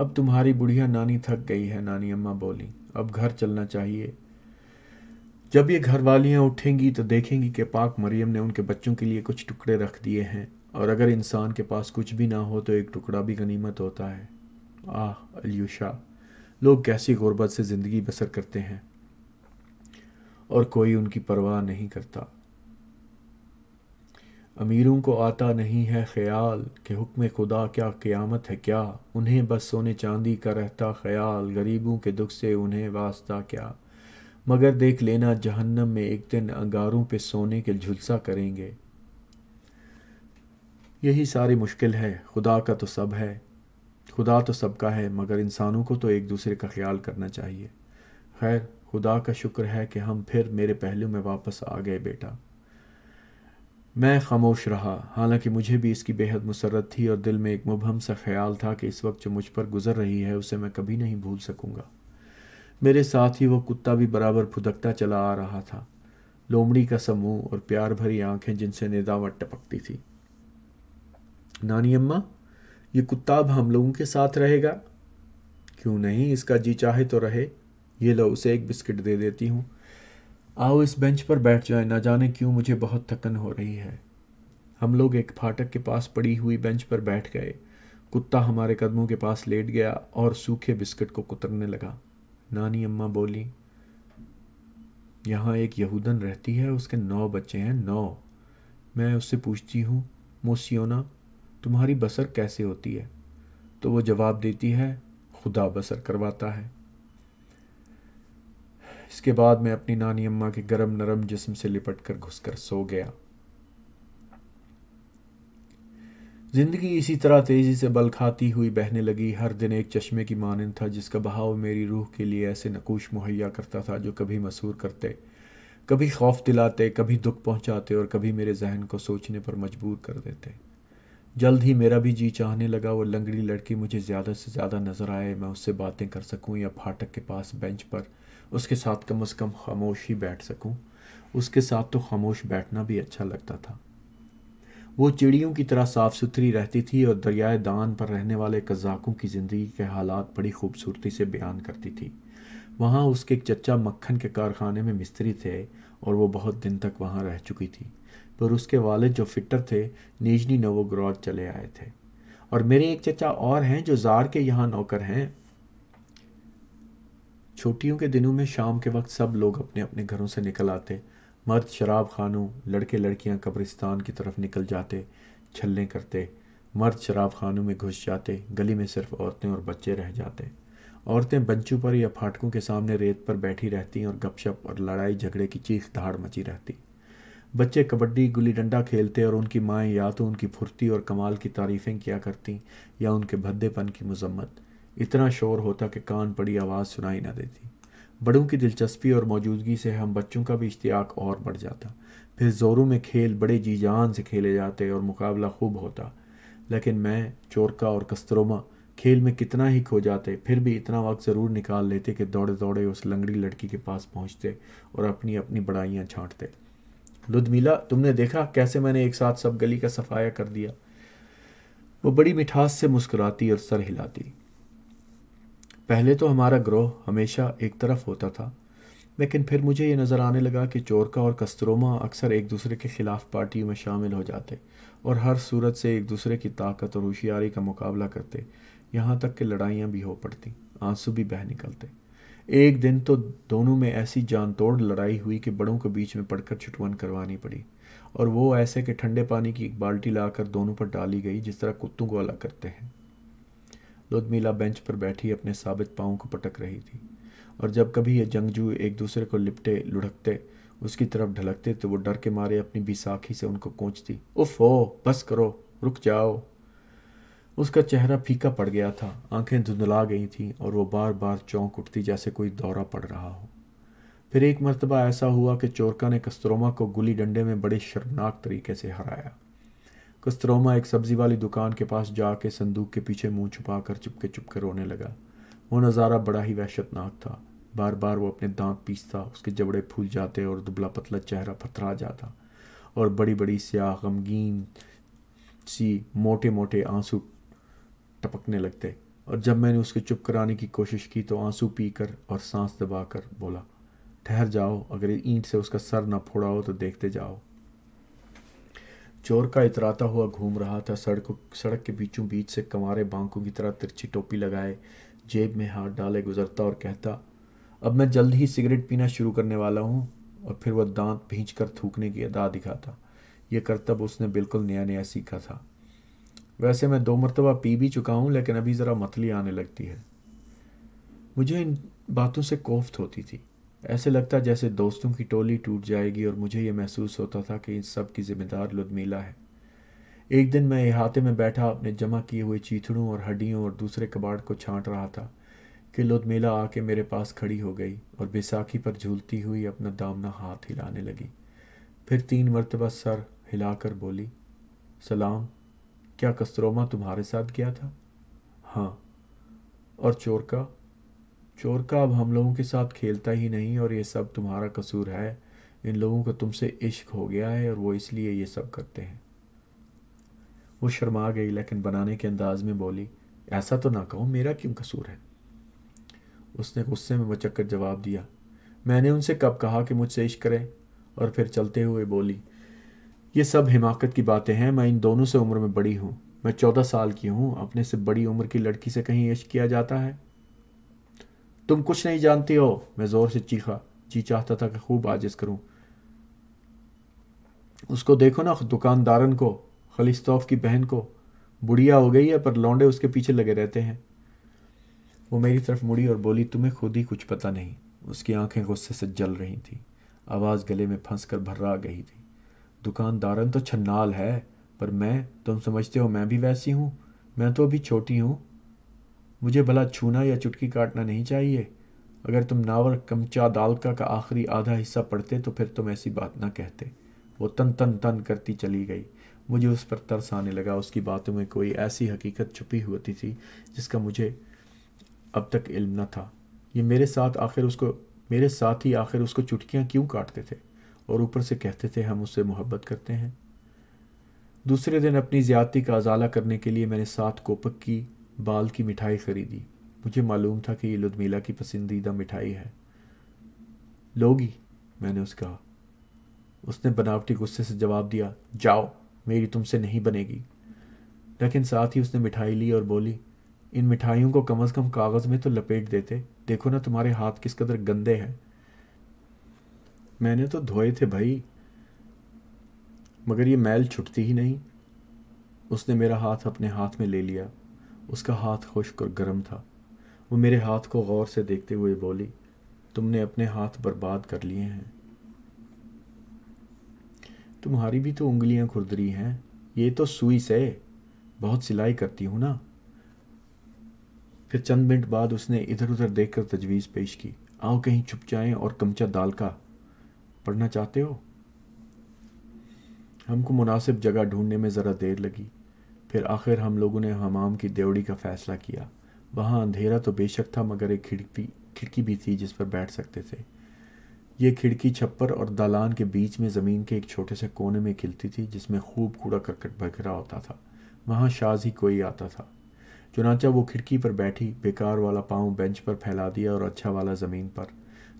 अब तुम्हारी बुढ़िया नानी थक गई है नानी अम्मा बोली अब घर चलना चाहिए जब ये घर उठेंगी तो देखेंगी कि पाक मरियम ने उनके बच्चों के लिए कुछ टुकड़े रख दिए हैं और अगर इंसान के पास कुछ भी ना हो तो एक टुकड़ा भी गनीमत होता है आह अल्यूशा लोग कैसी गुर्बत से ज़िंदगी बसर करते हैं और कोई उनकी परवाह नहीं करता अमीरों को आता नहीं है ख्याल कि हुक्म खुदा क्या क़्यामत है क्या उन्हें बस सोने चांदी का रहता ख्याल गरीबों के दुख से उन्हें वास्ता क्या मगर देख लेना जहन्नम में एक दिन अंगारों पे सोने के झुलसा करेंगे यही सारी मुश्किल है खुदा का तो सब है खुदा तो सबका है मगर इंसानों को तो एक दूसरे का ख्याल करना चाहिए खैर खुदा का शुक्र है कि हम फिर मेरे पहलू में वापस आ गए बेटा मैं खामोश रहा हालांकि मुझे भी इसकी बेहद मुसरत थी और दिल में एक मुबहम सा ख्याल था कि इस वक्त जो मुझ पर गुजर रही है उसे मैं कभी नहीं भूल सकूंगा मेरे साथ ही वो कुत्ता भी बराबर फुदकता चला आ रहा था लोमड़ी का सा और प्यार भरी आंखें जिनसे निदावट टपकती थी नानी अम्मा ये कुत्ता अब हम लोगों के साथ रहेगा क्यों नहीं इसका जी चाहे तो रहे ये लो उसे एक बिस्किट दे देती हूँ आओ इस बेंच पर बैठ जाए ना जाने क्यों मुझे बहुत थकन हो रही है हम लोग एक फाटक के पास पड़ी हुई बेंच पर बैठ गए कुत्ता हमारे कदमों के पास लेट गया और सूखे बिस्किट को कुतरने लगा नानी अम्मा बोली यहाँ एक यहूदन रहती है उसके नौ बच्चे हैं नौ मैं उससे पूछती हूँ मोसियोना तुम्हारी बसर कैसे होती है तो वो जवाब देती है खुदा बसर करवाता है इसके बाद मैं अपनी नानी अम्मा के गरम नरम जिस्म से लिपट कर घुस कर सो गया जिंदगी इसी तरह तेजी से बल खाती हुई बहने लगी हर दिन एक चश्मे की मानंद था जिसका बहाव मेरी रूह के लिए ऐसे नकूश मुहैया करता था जो कभी मसूर करते कभी खौफ दिलाते कभी दुख पहुंचाते और कभी मेरे जहन को सोचने पर मजबूर कर देते जल्द ही मेरा भी जी चाहने लगा वो लंगड़ी लड़की मुझे ज़्यादा से ज़्यादा नज़र आए मैं उससे बातें कर सकूं या फाटक के पास बेंच पर उसके साथ कम अज़ कम खामोश ही बैठ सकूं उसके साथ तो खामोश बैठना भी अच्छा लगता था वो चिड़ियों की तरह साफ़ सुथरी रहती थी और दरियाए दान पर रहने वाले कज़ाकों की ज़िंदगी के हालात बड़ी खूबसूरती से बयान करती थी वहाँ उसके एक चचा मक्खन के कारखाने में मिस्त्री थे और वो बहुत दिन तक वहाँ रह चुकी थी पर उसके वालद जो फिटर थे निजनी नवोग्रॉड चले आए थे और मेरे एक चचा और हैं जो जार के यहाँ नौकर हैं छुट्टियों के दिनों में शाम के वक्त सब लोग अपने अपने घरों से निकल आते मर्द शराब खानों लड़के लड़कियां कब्रिस्तान की तरफ निकल जाते छल्ले करते मर्द शराब खानों में घुस जाते गली में सिर्फ औरतें और बच्चे रह जाते औरतें बंचों पर या फाटकों के सामने रेत पर बैठी रहती और गपशप और लड़ाई झगड़े की चीख दहाड़ मची रहती बच्चे कबड्डी गुली डंडा खेलते और उनकी माएँ या तो उनकी फुर्ती और कमाल की तारीफ़ें किया करती या उनके भद्देपन की मजम्मत इतना शोर होता कि कान पड़ी आवाज़ सुनाई ना देती बड़ों की दिलचस्पी और मौजूदगी से हम बच्चों का भी इश्तियाक और बढ़ जाता फिर जोरों में खेल बड़े जी जान से खेले जाते और मुकाबला खूब होता लेकिन मैं चोरका और कस्तरोमा खेल में कितना ही खो जाते फिर भी इतना वक्त ज़रूर निकाल लेते कि दौड़े दौड़े उस लंगड़ी लड़की के पास पहुँचते और अपनी अपनी बड़ाइयाँ छाँटते लुदमीला तुमने देखा कैसे मैंने एक साथ सब गली का सफाया कर दिया वो बड़ी मिठास से मुस्कुराती और सर हिलाती पहले तो हमारा ग्रोह हमेशा एक तरफ होता था लेकिन फिर मुझे ये नज़र आने लगा कि चोरका और कस्तरोमा अक्सर एक दूसरे के ख़िलाफ़ पार्टी में शामिल हो जाते और हर सूरत से एक दूसरे की ताकत और होशियारी का मुकाबला करते यहाँ तक कि लड़ाइयाँ भी हो पड़ती आंसू भी बह निकलते एक दिन तो दोनों में ऐसी जान तोड़ लड़ाई हुई कि बड़ों के बीच में पड़कर छुटवन करवानी पड़ी और वो ऐसे कि ठंडे पानी की एक बाल्टी लाकर दोनों पर डाली गई जिस तरह कुत्तों को अलग करते हैं लुदमीला बेंच पर बैठी अपने साबित पाँव को पटक रही थी और जब कभी ये जंगजू एक दूसरे को लिपटे लुढ़कते उसकी तरफ ढलकते तो वो डर के मारे अपनी बिसाखी से उनको कोचती उफ हो बस करो रुक जाओ उसका चेहरा फीका पड़ गया था आंखें धुंधला गई थीं और वो बार बार चौंक उठती जैसे कोई दौरा पड़ रहा हो फिर एक मरतबा ऐसा हुआ कि चोरका ने कस्तरोमा को गुली डंडे में बड़े शर्मनाक तरीके से हराया कस्तरोमा एक सब्ज़ी वाली दुकान के पास जाके संदूक के पीछे मुंह छुपा कर चुपके चुपके रोने लगा वो नज़ारा बड़ा ही वहशतनाक था बार बार वो अपने दांत पीसता उसके जबड़े फूल जाते और दुबला पतला चेहरा पथरा जाता और बड़ी बड़ी स्याह गमगीन सी मोटे मोटे आंसू टपकने लगते और जब मैंने उसके चुप कराने की कोशिश की तो आंसू पीकर और सांस दबा कर बोला ठहर जाओ अगर ईंट से उसका सर ना फोड़ा हो तो देखते जाओ चोर का इतराता हुआ घूम रहा था सड़कों सड़क के बीचों बीच से कमारे बांकों की तरह तिरछी टोपी लगाए जेब में हाथ डाले गुजरता और कहता अब मैं जल्द ही सिगरेट पीना शुरू करने वाला हूँ और फिर वह दांत भींच कर थूकने की अदा दिखाता यह करतब उसने बिल्कुल नया नया सीखा था वैसे मैं दो मरतबा पी भी चुका हूँ लेकिन अभी ज़रा मतली आने लगती है मुझे इन बातों से कोफ्त होती थी ऐसे लगता जैसे दोस्तों की टोली टूट जाएगी और मुझे यह महसूस होता था कि इन सब की जिम्मेदार लुदमीला है एक दिन मैं अहाते में बैठा अपने जमा किए हुए चीथड़ों और हड्डियों और दूसरे कबाड़ को छांट रहा था कि लुदमीला आके मेरे पास खड़ी हो गई और बैसाखी पर झूलती हुई अपना दामना हाथ हिलाने लगी फिर तीन मरतबा सर हिलाकर बोली सलाम क्या कस्तरोमा तुम्हारे साथ गया था हाँ और चोर का चोर का अब हम लोगों के साथ खेलता ही नहीं और ये सब तुम्हारा कसूर है इन लोगों का तुमसे इश्क हो गया है और वो इसलिए ये सब करते हैं वो शर्मा गई लेकिन बनाने के अंदाज में बोली ऐसा तो ना कहो मेरा क्यों कसूर है उसने गुस्से में कर जवाब दिया मैंने उनसे कब कहा कि मुझसे इश्क करें और फिर चलते हुए बोली ये सब हिमाकत की बातें हैं मैं इन दोनों से उम्र में बड़ी हूँ मैं चौदह साल की हूँ अपने से बड़ी उम्र की लड़की से कहीं इश्क किया जाता है तुम कुछ नहीं जानती हो मैं ज़ोर से चीखा जी चाहता था कि खूब आजिज करूं उसको देखो ना दुकानदारन को खलिस्तौफ की बहन को बुढ़िया हो गई है पर लौंडे उसके पीछे लगे रहते हैं वो मेरी तरफ मुड़ी और बोली तुम्हें खुद ही कुछ पता नहीं उसकी आंखें गुस्से से जल रही थी आवाज़ गले में फंस कर भर्रा गई थी दुकानदारन तो छन्नाल है पर मैं तुम समझते हो मैं भी वैसी हूँ मैं तो अभी छोटी हूँ मुझे भला छूना या चुटकी काटना नहीं चाहिए अगर तुम नावर कमचा दालका का आखिरी आधा हिस्सा पढ़ते तो फिर तुम ऐसी बात ना कहते वो तन तन तन करती चली गई मुझे उस पर तरस आने लगा उसकी बातों में कोई ऐसी हकीकत छुपी होती थी जिसका मुझे अब तक इल्म न था ये मेरे साथ आखिर उसको मेरे साथ ही आखिर उसको चुटकियाँ क्यों काटते थे और ऊपर से कहते थे हम उससे मोहब्बत करते हैं दूसरे दिन अपनी ज़्यादती का अजाला करने के लिए मैंने साथ कोपक की बाल की मिठाई खरीदी मुझे मालूम था कि ये लुदमीला की पसंदीदा मिठाई है लोगी मैंने उस कहा उसने बनावटी गुस्से से जवाब दिया जाओ मेरी तुमसे नहीं बनेगी लेकिन साथ ही उसने मिठाई ली और बोली इन मिठाइयों को कम अज़ कम कागज़ में तो लपेट देते देखो ना तुम्हारे हाथ किस कदर गंदे हैं मैंने तो धोए थे भाई मगर ये मैल छुटती ही नहीं उसने मेरा हाथ अपने हाथ में ले लिया उसका हाथ खुश्क और गर्म था वो मेरे हाथ को गौर से देखते हुए बोली तुमने अपने हाथ बर्बाद कर लिए हैं तुम्हारी भी तो उंगलियां खुरदरी हैं ये तो सुई से बहुत सिलाई करती हूँ ना फिर चंद मिनट बाद उसने इधर उधर देखकर तजवीज़ पेश की आओ कहीं छुप जाएं और कमचा दाल का पढ़ना चाहते हो हमको मुनासिब जगह ढूंढने में ज़रा देर लगी फिर आखिर हम लोगों ने हमाम की देवड़ी का फ़ैसला किया वहाँ अंधेरा तो बेशक था मगर एक खिड़की खिड़की भी थी जिस पर बैठ सकते थे ये खिड़की छप्पर और दालान के बीच में ज़मीन के एक छोटे से कोने में खिलती थी जिसमें खूब कूड़ा करकट भर होता था वहाँ शाज ही कोई आता था चुनाचा वो खिड़की पर बैठी बेकार वाला पाँव बेंच पर फैला दिया और अच्छा वाला ज़मीन पर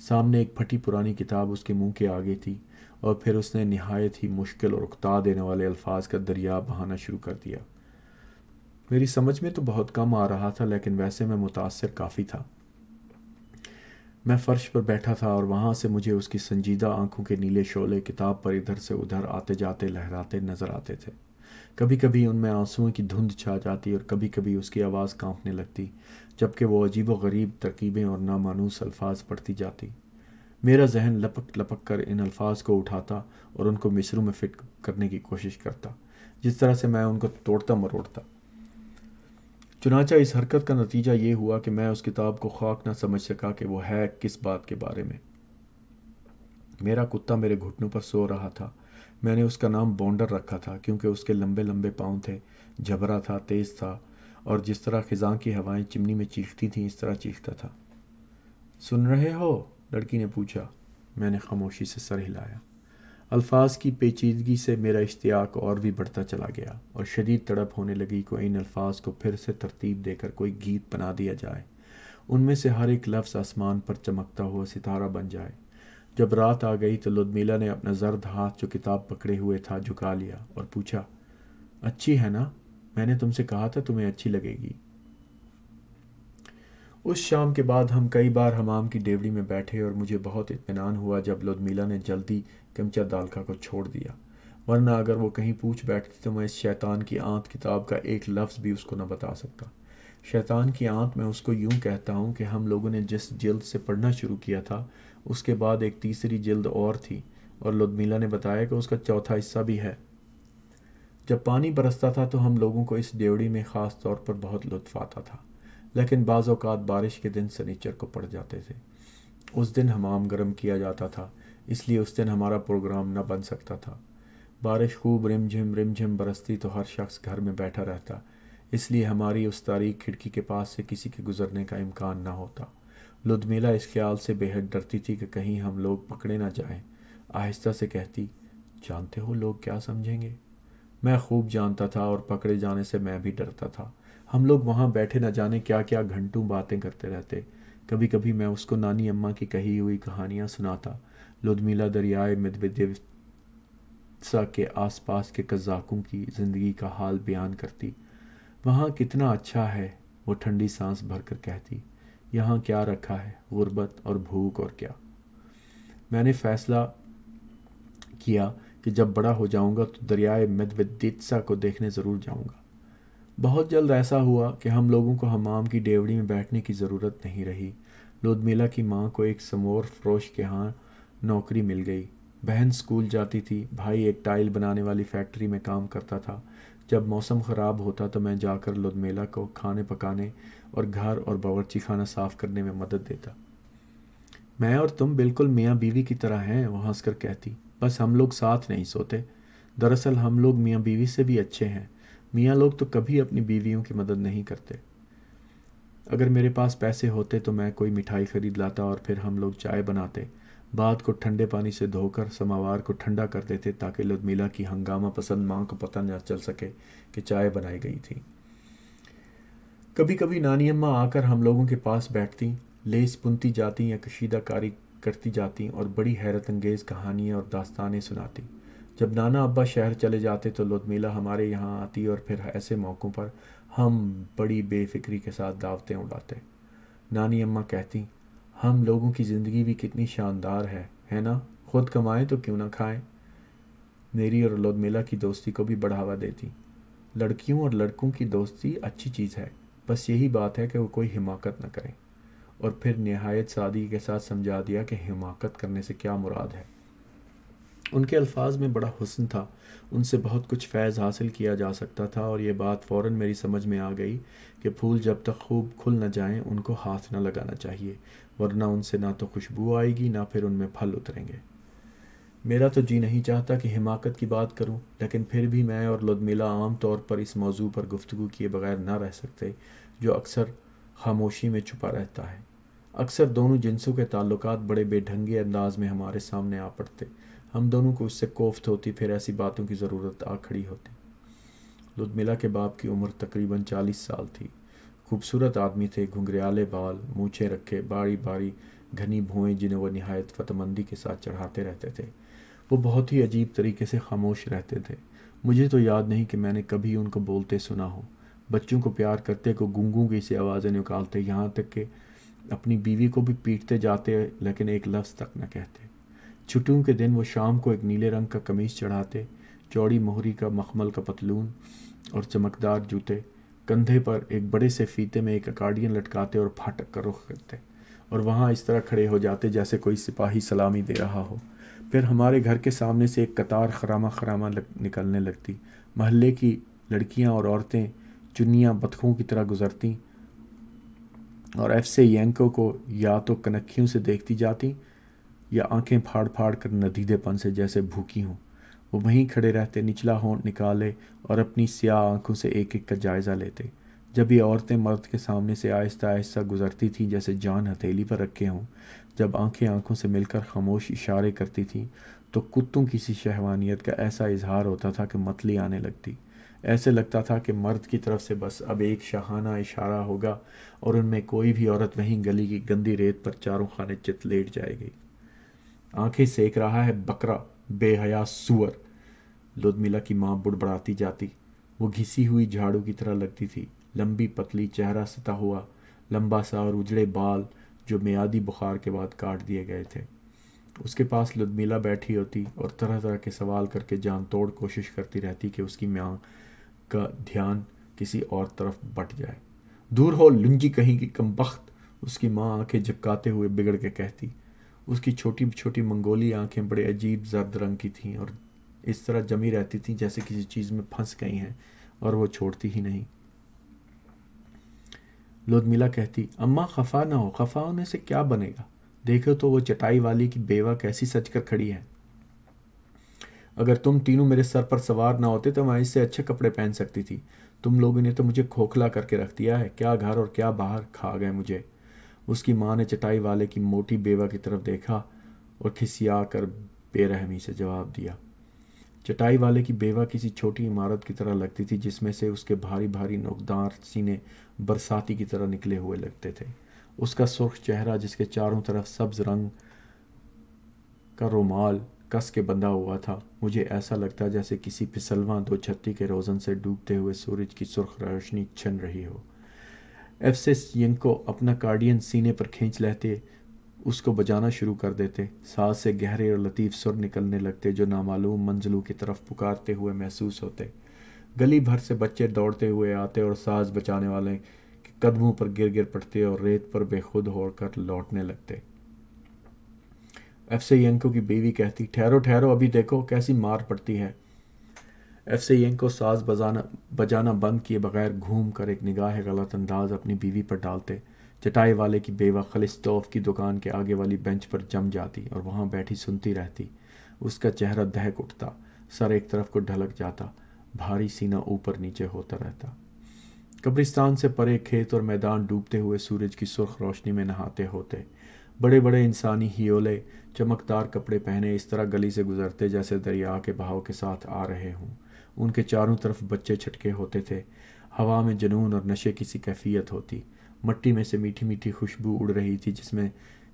सामने एक फटी पुरानी किताब उसके मुंह के आगे थी और फिर उसने नहायत ही मुश्किल और उकता देने वाले अल्फाज का दरिया बहाना शुरू कर दिया मेरी समझ में तो बहुत कम आ रहा था लेकिन वैसे मैं मुतासर काफ़ी था मैं फ़र्श पर बैठा था और वहाँ से मुझे उसकी संजीदा आंखों के नीले शोले किताब पर इधर से उधर आते जाते लहराते नज़र आते थे कभी कभी उनमें आंसुओं की धुंध छा जाती और कभी कभी उसकी आवाज़ कांपने लगती जबकि वो अजीब व गरीब तरकीबें और नामानूस अल्फाज पढ़ती जाती मेरा जहन लपक लपक कर इन अल्फाज को उठाता और उनको मिसरों में फिट करने की कोशिश करता जिस तरह से मैं उनको तोड़ता मरोड़ता चुनाचा इस हरकत का नतीजा ये हुआ कि मैं उस किताब को खाक ना समझ सका कि वो है किस बात के बारे में मेरा कुत्ता मेरे घुटनों पर सो रहा था मैंने उसका नाम बॉन्डर रखा था क्योंकि उसके लंबे लंबे पाँव थे जबरा था तेज़ था और जिस तरह खिजां की हवाएं चिमनी में चीखती थीं इस तरह चीखता था सुन रहे हो लड़की ने पूछा मैंने खामोशी से सर हिलाया अल्फाज की पेचीदगी से मेरा इश्तियाक और भी बढ़ता चला गया और शदीद तड़प होने लगी को इन अल्फाज को फिर से तरतीब देकर कोई गीत बना दिया जाए उनमें से हर एक लफ्ज़ आसमान पर चमकता हुआ सितारा बन जाए जब रात आ गई तो लुदमीला ने अपना जर्द हाथ जो किताब पकड़े हुए था झुका लिया और पूछा अच्छी है ना मैंने तुमसे कहा था तुम्हें अच्छी लगेगी उस शाम के बाद हम कई बार हमाम की डेवड़ी में बैठे और मुझे बहुत इतमान हुआ जब लुदमीला ने जल्दी कमचा दालका को छोड़ दिया वरना अगर वो कहीं पूछ बैठती तो मैं इस शैतान की आंत किताब का एक लफ्ज़ भी उसको न बता सकता शैतान की आंत में उसको यूं कहता हूँ कि हम लोगों ने जिस जल्द से पढ़ना शुरू किया था उसके बाद एक तीसरी जल्द और थी और लुदमीला ने बताया कि उसका चौथा हिस्सा भी है जब पानी बरसता था तो हम लोगों को इस डेवड़ी में ख़ास तौर पर बहुत लुत्फ आता था लेकिन बाज़ अवत बारिश के दिन सनीचर को पड़ जाते थे उस दिन हमाम गर्म किया जाता था इसलिए उस दिन हमारा प्रोग्राम न बन सकता था बारिश खूब रिमझिम रिमझिम बरसती तो हर शख्स घर में बैठा रहता इसलिए हमारी उस तारीख खिड़की के पास से किसी के गुजरने का इम्कान ना होता लुधमिला इस ख्याल से बेहद डरती थी कि कहीं हम लोग पकड़े ना जाएं आहिस्ता से कहती जानते हो लोग क्या समझेंगे मैं खूब जानता था और पकड़े जाने से मैं भी डरता था हम लोग वहाँ बैठे न जाने क्या क्या घंटों बातें करते रहते कभी कभी मैं उसको नानी अम्मा की कही हुई कहानियाँ सुनाता लुधमिला दरियाए मेदवेदेवसा के आसपास के कज़ाकों की ज़िंदगी का हाल बयान करती वहाँ कितना अच्छा है वो ठंडी सांस भरकर कहती यहाँ क्या रखा है गुर्बत और भूख और क्या मैंने फ़ैसला किया कि जब बड़ा हो जाऊँगा तो दरियाए मेदवेदित्सा को देखने ज़रूर जाऊँगा बहुत जल्द ऐसा हुआ कि हम लोगों को हमाम की डेवड़ी में बैठने की ज़रूरत नहीं रही लुदमिला की माँ को एक समोर फरोश के यहाँ नौकरी मिल गई बहन स्कूल जाती थी भाई एक टाइल बनाने वाली फैक्ट्री में काम करता था जब मौसम ख़राब होता तो मैं जाकर लुदमेला को खाने पकाने और घर और बावर्ची खाना साफ़ करने में मदद देता मैं और तुम बिल्कुल मियाँ बीवी की तरह हैं वह हंसकर कहती बस हम लोग साथ नहीं सोते दरअसल हम लोग मियाँ बीवी से भी अच्छे हैं मियाँ लोग तो कभी अपनी बीवियों की मदद नहीं करते अगर मेरे पास पैसे होते तो मैं कोई मिठाई खरीद लाता और फिर हम लोग चाय बनाते बाद को ठंडे पानी से धोकर समावार को ठंडा कर देते ताकि लुदमिला की हंगामा पसंद माँ को पता न चल सके कि चाय बनाई गई थी कभी कभी नानी अम्मा आकर हम लोगों के पास बैठती लेस बुनती जाती या कशीदा कारी करती जाती और बड़ी हैरत अंगेज़ कहानियाँ और दास्तानें सुनाती जब नाना अब्बा शहर चले जाते तो लुदमीला हमारे यहाँ आती और फिर ऐसे मौक़ों पर हम बड़ी बेफिक्री के साथ दावतें उड़ाते नानी अम्मा कहती हम लोगों की ज़िंदगी भी कितनी शानदार है है ना खुद कमाएं तो क्यों ना खाएं मेरी और लुदमीला की दोस्ती को भी बढ़ावा देती लड़कियों और लड़कों की दोस्ती अच्छी चीज़ है बस यही बात है कि वो कोई हिमाकत ना करें और फिर नहायत सादगी के साथ समझा दिया कि हिमाकत करने से क्या मुराद है उनके अल्फाज में बड़ा हुसन था उनसे बहुत कुछ फैज़ हासिल किया जा सकता था और ये बात फ़ौर मेरी समझ में आ गई कि फूल जब तक खूब खुल न जाएं उनको हाथ ना लगाना चाहिए वरना उनसे ना तो खुशबू आएगी ना फिर उनमें फल उतरेंगे मेरा तो जी नहीं चाहता कि हिमाकत की बात करूं, लेकिन फिर भी मैं और लुदमिला आम तौर पर इस मौजू पर गुफ्तु किए बगैर ना रह सकते जो अक्सर खामोशी में छुपा रहता है अक्सर दोनों जिनसों के ताल्लुक बड़े बेढंगे अंदाज में हमारे सामने आ पड़ते हम दोनों को उससे कोफ्त होती फिर ऐसी बातों की ज़रूरत आ खड़ी होती लुदमिला के बाप की उम्र तकरीबन चालीस साल थी खूबसूरत आदमी थे घुंघरियाले बाल मूछे रखे बारी बारी घनी भुएँ जिन्हें वह नहायत फतमंदी के साथ चढ़ाते रहते थे वो बहुत ही अजीब तरीके से खामोश रहते थे मुझे तो याद नहीं कि मैंने कभी उनको बोलते सुना हो बच्चों को प्यार करते को की से आवाज़ें निकालते यहाँ तक कि अपनी बीवी को भी पीटते जाते लेकिन एक लफ्ज़ तक न कहते छुट्टियों के दिन वो शाम को एक नीले रंग का कमीज़ चढ़ाते चौड़ी मोहरी का मखमल का पतलून और चमकदार जूते कंधे पर एक बड़े से फीते में एक अकार्डियन लटकाते और फाटक का रुख करते और वहाँ इस तरह खड़े हो जाते जैसे कोई सिपाही सलामी दे रहा हो फिर हमारे घर के सामने से एक कतार खरामा खरामा लग, निकलने लगती महल्ले की लड़कियाँ और औरतें चुनियाँ बतखों की तरह गुजरती और एफ से यंको को या तो कनखियों से देखती जाती या आंखें फाड़ फाड़ कर नदीदेपन से जैसे भूखी हों वो वहीं खड़े रहते निचला होंठ निकाले और अपनी स्याह आंखों से एक एक का जायज़ा लेते जब ये औरतें मर्द के सामने से आहिस्ता आहिस्ता गुजरती थीं जैसे जान हथेली पर रखे हों जब आंखें आंखों से मिलकर खामोश इशारे करती थीं तो कुत्तों की सी शहवानियत का ऐसा इजहार होता था कि मतली आने लगती ऐसे लगता था कि मर्द की तरफ से बस अब एक शहाना इशारा होगा और उनमें कोई भी औरत वहीं गली की गंदी रेत पर चारों खाने चित लेट जाएगी आंखें सेक रहा है बकरा बेहया सुअर लुदमिला की माँ बुड़बड़ाती जाती वो घिसी हुई झाड़ू की तरह लगती थी लंबी पतली चेहरा सता हुआ लंबा सा और उजड़े बाल जो मियादी बुखार के बाद काट दिए गए थे उसके पास लुदमिला बैठी होती और तरह तरह के सवाल करके जान तोड़ कोशिश करती रहती कि उसकी माँ का ध्यान किसी और तरफ बट जाए दूर हो लुंजी कहीं की कम उसकी माँ आंखें झपकाते हुए बिगड़ के कहती उसकी छोटी छोटी मंगोली आंखें बड़े अजीब जर्द रंग की थीं और इस तरह जमी रहती थीं जैसे किसी चीज़ में फंस गई हैं और वो छोड़ती ही नहीं लुदमिला कहती अम्मा खफा ना हो खफा होने से क्या बनेगा देखो तो वो चटाई वाली की बेवा कैसी सच कर खड़ी है अगर तुम तीनों मेरे सर पर सवार ना होते तो मैं इससे अच्छे कपड़े पहन सकती थी तुम लोगों ने तो मुझे खोखला करके रख दिया है क्या घर और क्या बाहर खा गए मुझे उसकी माँ ने चटाई वाले की मोटी बेवा की तरफ देखा और खिसिया कर बेरहमी से जवाब दिया चटाई वाले की बेवा किसी छोटी इमारत की तरह लगती थी जिसमें से उसके भारी भारी नोकदार सीने बरसाती की तरह निकले हुए लगते थे उसका सुर्ख चेहरा जिसके चारों तरफ सब्ज रंग का रुमाल कस के बंधा हुआ था मुझे ऐसा लगता जैसे किसी फिसलवा दो छत्ती के रोज़न से डूबते हुए सूरज की सुर्ख रोशनी छन रही हो एफसेस यंग को अपना कार्डियन सीने पर खींच लेते उसको बजाना शुरू कर देते सांस से गहरे और लतीफ़ सुर निकलने लगते जो नामालूम मंजिलों की तरफ पुकारते हुए महसूस होते गली भर से बच्चे दौड़ते हुए आते और सांस बचाने वाले के कदमों पर गिर गिर पड़ते और रेत पर बेखुद होकर लौटने लगते एफ से यंको की बीवी कहती ठहरो ठहरो अभी देखो कैसी मार पड़ती है एफसीएन को साज बजाना बजाना बंद किए बगैर घूम कर एक निगाह गलत अंदाज अपनी बीवी पर डालते चटाई वाले की बेवा खलिस्तोफ की दुकान के आगे वाली बेंच पर जम जाती और वहाँ बैठी सुनती रहती उसका चेहरा दहक उठता सर एक तरफ को ढलक जाता भारी सीना ऊपर नीचे होता रहता कब्रिस्तान से परे खेत और मैदान डूबते हुए सूरज की सुर्ख रोशनी में नहाते होते बड़े बड़े इंसानी हियोले चमकदार कपड़े पहने इस तरह गली से गुजरते जैसे दरिया के बहाव के साथ आ रहे हों उनके चारों तरफ बच्चे छटके होते थे हवा में जनून और नशे की सी कैफियत होती मट्टी में से मीठी मीठी खुशबू उड़ रही थी जिसमें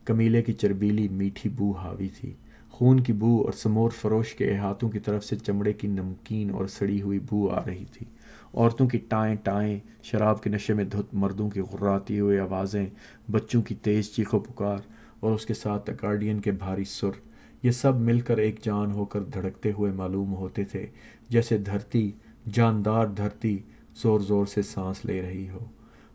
कमीले की चरबीली मीठी बू हावी थी खून की बू और समोर फरोश के अहातों की तरफ से चमड़े की नमकीन और सड़ी हुई बू आ रही थी औरतों की टाएँ टाएँ शराब के नशे में धुत मर्दों की गुर्राती हुई आवाज़ें बच्चों की तेज़ चीखो पुकार और उसके साथ अकार्डियन के भारी सुर ये सब मिलकर एक जान होकर धड़कते हुए मालूम होते थे जैसे धरती जानदार धरती ज़ोर ज़ोर से सांस ले रही हो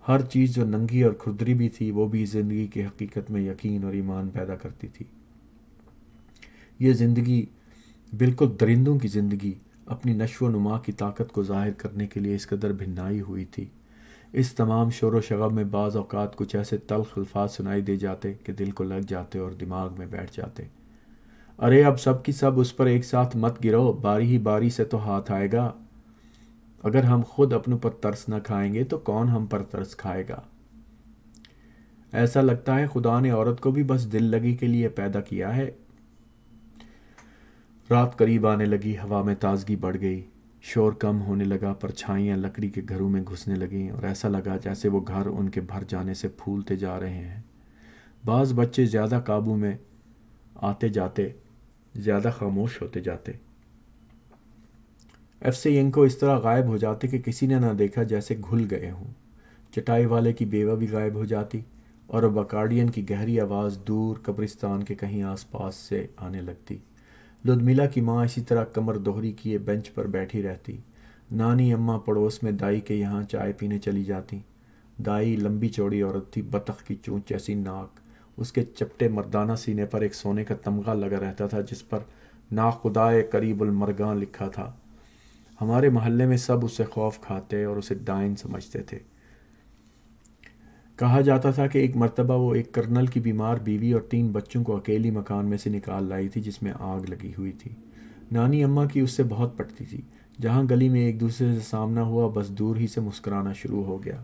हर चीज़ जो नंगी और खुदरी भी थी वो भी ज़िंदगी की हकीकत में यकीन और ईमान पैदा करती थी ये ज़िंदगी बिल्कुल दरिंदों की ज़िंदगी अपनी नशो नुमा की ताकत को ज़ाहिर करने के लिए इस कदर भिन्नाई हुई थी इस तमाम शोर शगब में बाज़ अवकात कुछ ऐसे तलख अल्फाज सुनाई दे जाते कि दिल को लग जाते और दिमाग में बैठ जाते अरे अब सब की सब उस पर एक साथ मत गिरो बारी ही बारी से तो हाथ आएगा अगर हम खुद अपनों पर तरस न खाएंगे तो कौन हम पर तरस खाएगा ऐसा लगता है खुदा ने औरत को भी बस दिल लगी के लिए पैदा किया है रात करीब आने लगी हवा में ताजगी बढ़ गई शोर कम होने लगा परछाइयाँ लकड़ी के घरों में घुसने लगीं और ऐसा लगा जैसे वो घर उनके भर जाने से फूलते जा रहे हैं बाज़ बच्चे ज़्यादा काबू में आते जाते ज़्यादा खामोश होते जाते एफ से यंग को इस तरह गायब हो जाते कि किसी ने ना देखा जैसे घुल गए हों चटाई वाले की बेवा भी गायब हो जाती और अब अकार्डियन की गहरी आवाज़ दूर कब्रिस्तान के कहीं आसपास से आने लगती लुदमिला की माँ इसी तरह कमर दोहरी किए बेंच पर बैठी रहती नानी अम्मा पड़ोस में दाई के यहाँ चाय पीने चली जाती दाई लंबी चौड़ी औरत थी बतख की चूँच जैसी नाक उसके चपटे मर्दाना सीने पर एक सोने का तमगा लगा रहता था जिस पर नाखुदाए करीबुलमरगा लिखा था हमारे महल्ले में सब उसे खौफ खाते और उसे डाइन समझते थे कहा जाता था कि एक मर्तबा वो एक कर्नल की बीमार बीवी और तीन बच्चों को अकेली मकान में से निकाल लाई थी जिसमें आग लगी हुई थी नानी अम्मा की उससे बहुत पटती थी जहाँ गली में एक दूसरे से सामना हुआ बस दूर ही से मुस्कराना शुरू हो गया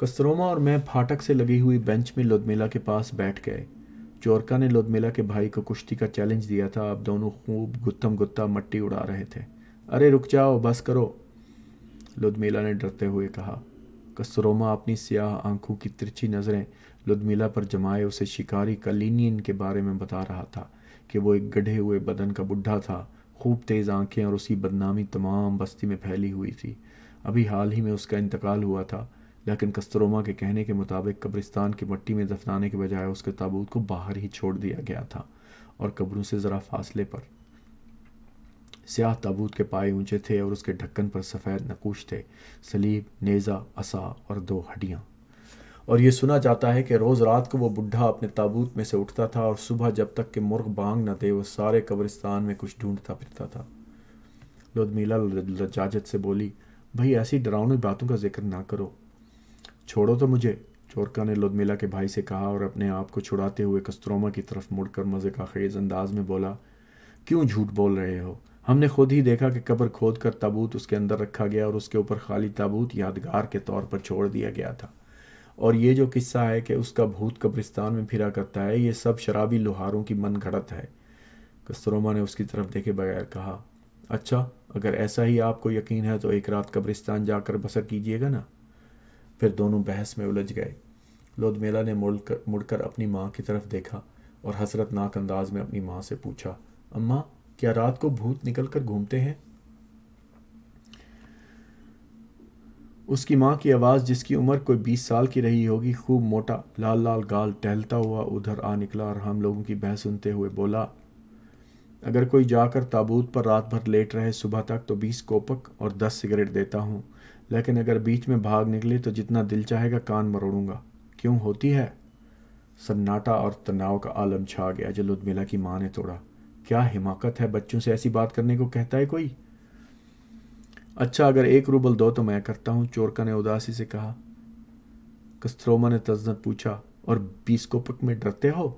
कस्तरोमा और मैं फाटक से लगी हुई बेंच में लुदमेला के पास बैठ गए चोरका ने लुदमेला के भाई को कुश्ती का चैलेंज दिया था अब दोनों खूब गुत्थम गुत्ता मट्टी उड़ा रहे थे अरे रुक जाओ बस करो लुदमेला ने डरते हुए कहा कस्तरोमा अपनी सियाह आंखों की तिरछी नज़रें लुदमेला पर जमाए उसे शिकारी कलिनियन के बारे में बता रहा था कि वो एक गढ़े हुए बदन का बुढ़ा था खूब तेज़ आंखें और उसकी बदनामी तमाम बस्ती में फैली हुई थी अभी हाल ही में उसका इंतकाल हुआ था लेकिन कस्तरोमा के कहने के मुताबिक कब्रिस्तान की मट्टी में दफनाने के बजाय उसके ताबूत को बाहर ही छोड़ दिया गया था और कब्रों से ज़रा फासले पर स्याह ताबूत के पाए ऊंचे थे और उसके ढक्कन पर सफ़ेद नकूश थे सलीब नेज़ा असा और दो हड्डियाँ और ये सुना जाता है कि रोज़ रात को वो बुढ़ा अपने ताबूत में से उठता था और सुबह जब तक के मुर्ग बांग न दे वो सारे कब्रिस्तान में कुछ ढूंढता फिरता था लुदमीला लजाजत से बोली भाई ऐसी डरावनी बातों का जिक्र ना करो छोड़ो तो मुझे चोरका ने लुदमिला के भाई से कहा और अपने आप को छुड़ाते हुए कस्तरोमा की तरफ मुड़कर मज़े का खेज अंदाज में बोला क्यों झूठ बोल रहे हो हमने खुद ही देखा कि कब्र खोद कर ताबूत उसके अंदर रखा गया और उसके ऊपर खाली ताबूत यादगार के तौर पर छोड़ दिया गया था और ये जो किस्सा है कि उसका भूत कब्रिस्तान में फिरा करता है ये सब शराबी लोहारों की मन घड़त है कस्तरोमा ने उसकी तरफ देखे बगैर कहा अच्छा अगर ऐसा ही आपको यकीन है तो एक रात कब्रिस्तान जाकर बसर कीजिएगा ना फिर दोनों बहस में उलझ गए लोदमेला ने मुड़कर मुड़कर अपनी माँ की तरफ देखा और हसरतनाक अंदाज में अपनी माँ से पूछा अम्मा क्या रात को भूत निकल कर घूमते हैं उसकी माँ की आवाज़ जिसकी उम्र कोई बीस साल की रही होगी खूब मोटा लाल लाल गाल टहलता हुआ उधर आ निकला और हम लोगों की बहस सुनते हुए बोला अगर कोई जाकर ताबूत पर रात भर लेट रहे सुबह तक तो बीस कोपक और दस सिगरेट देता हूँ लेकिन अगर बीच में भाग निकले तो जितना दिल चाहेगा कान मरोड़ूंगा क्यों होती है सन्नाटा और तनाव का आलम छा गया जो लुदमिला की माँ ने तोड़ा क्या हिमाकत है बच्चों से ऐसी बात करने को कहता है कोई अच्छा अगर एक रूबल दो तो मैं करता हूँ चोरका ने उदासी से कहा कस्त्रोमा ने तजनत पूछा और बीस पक में डरते हो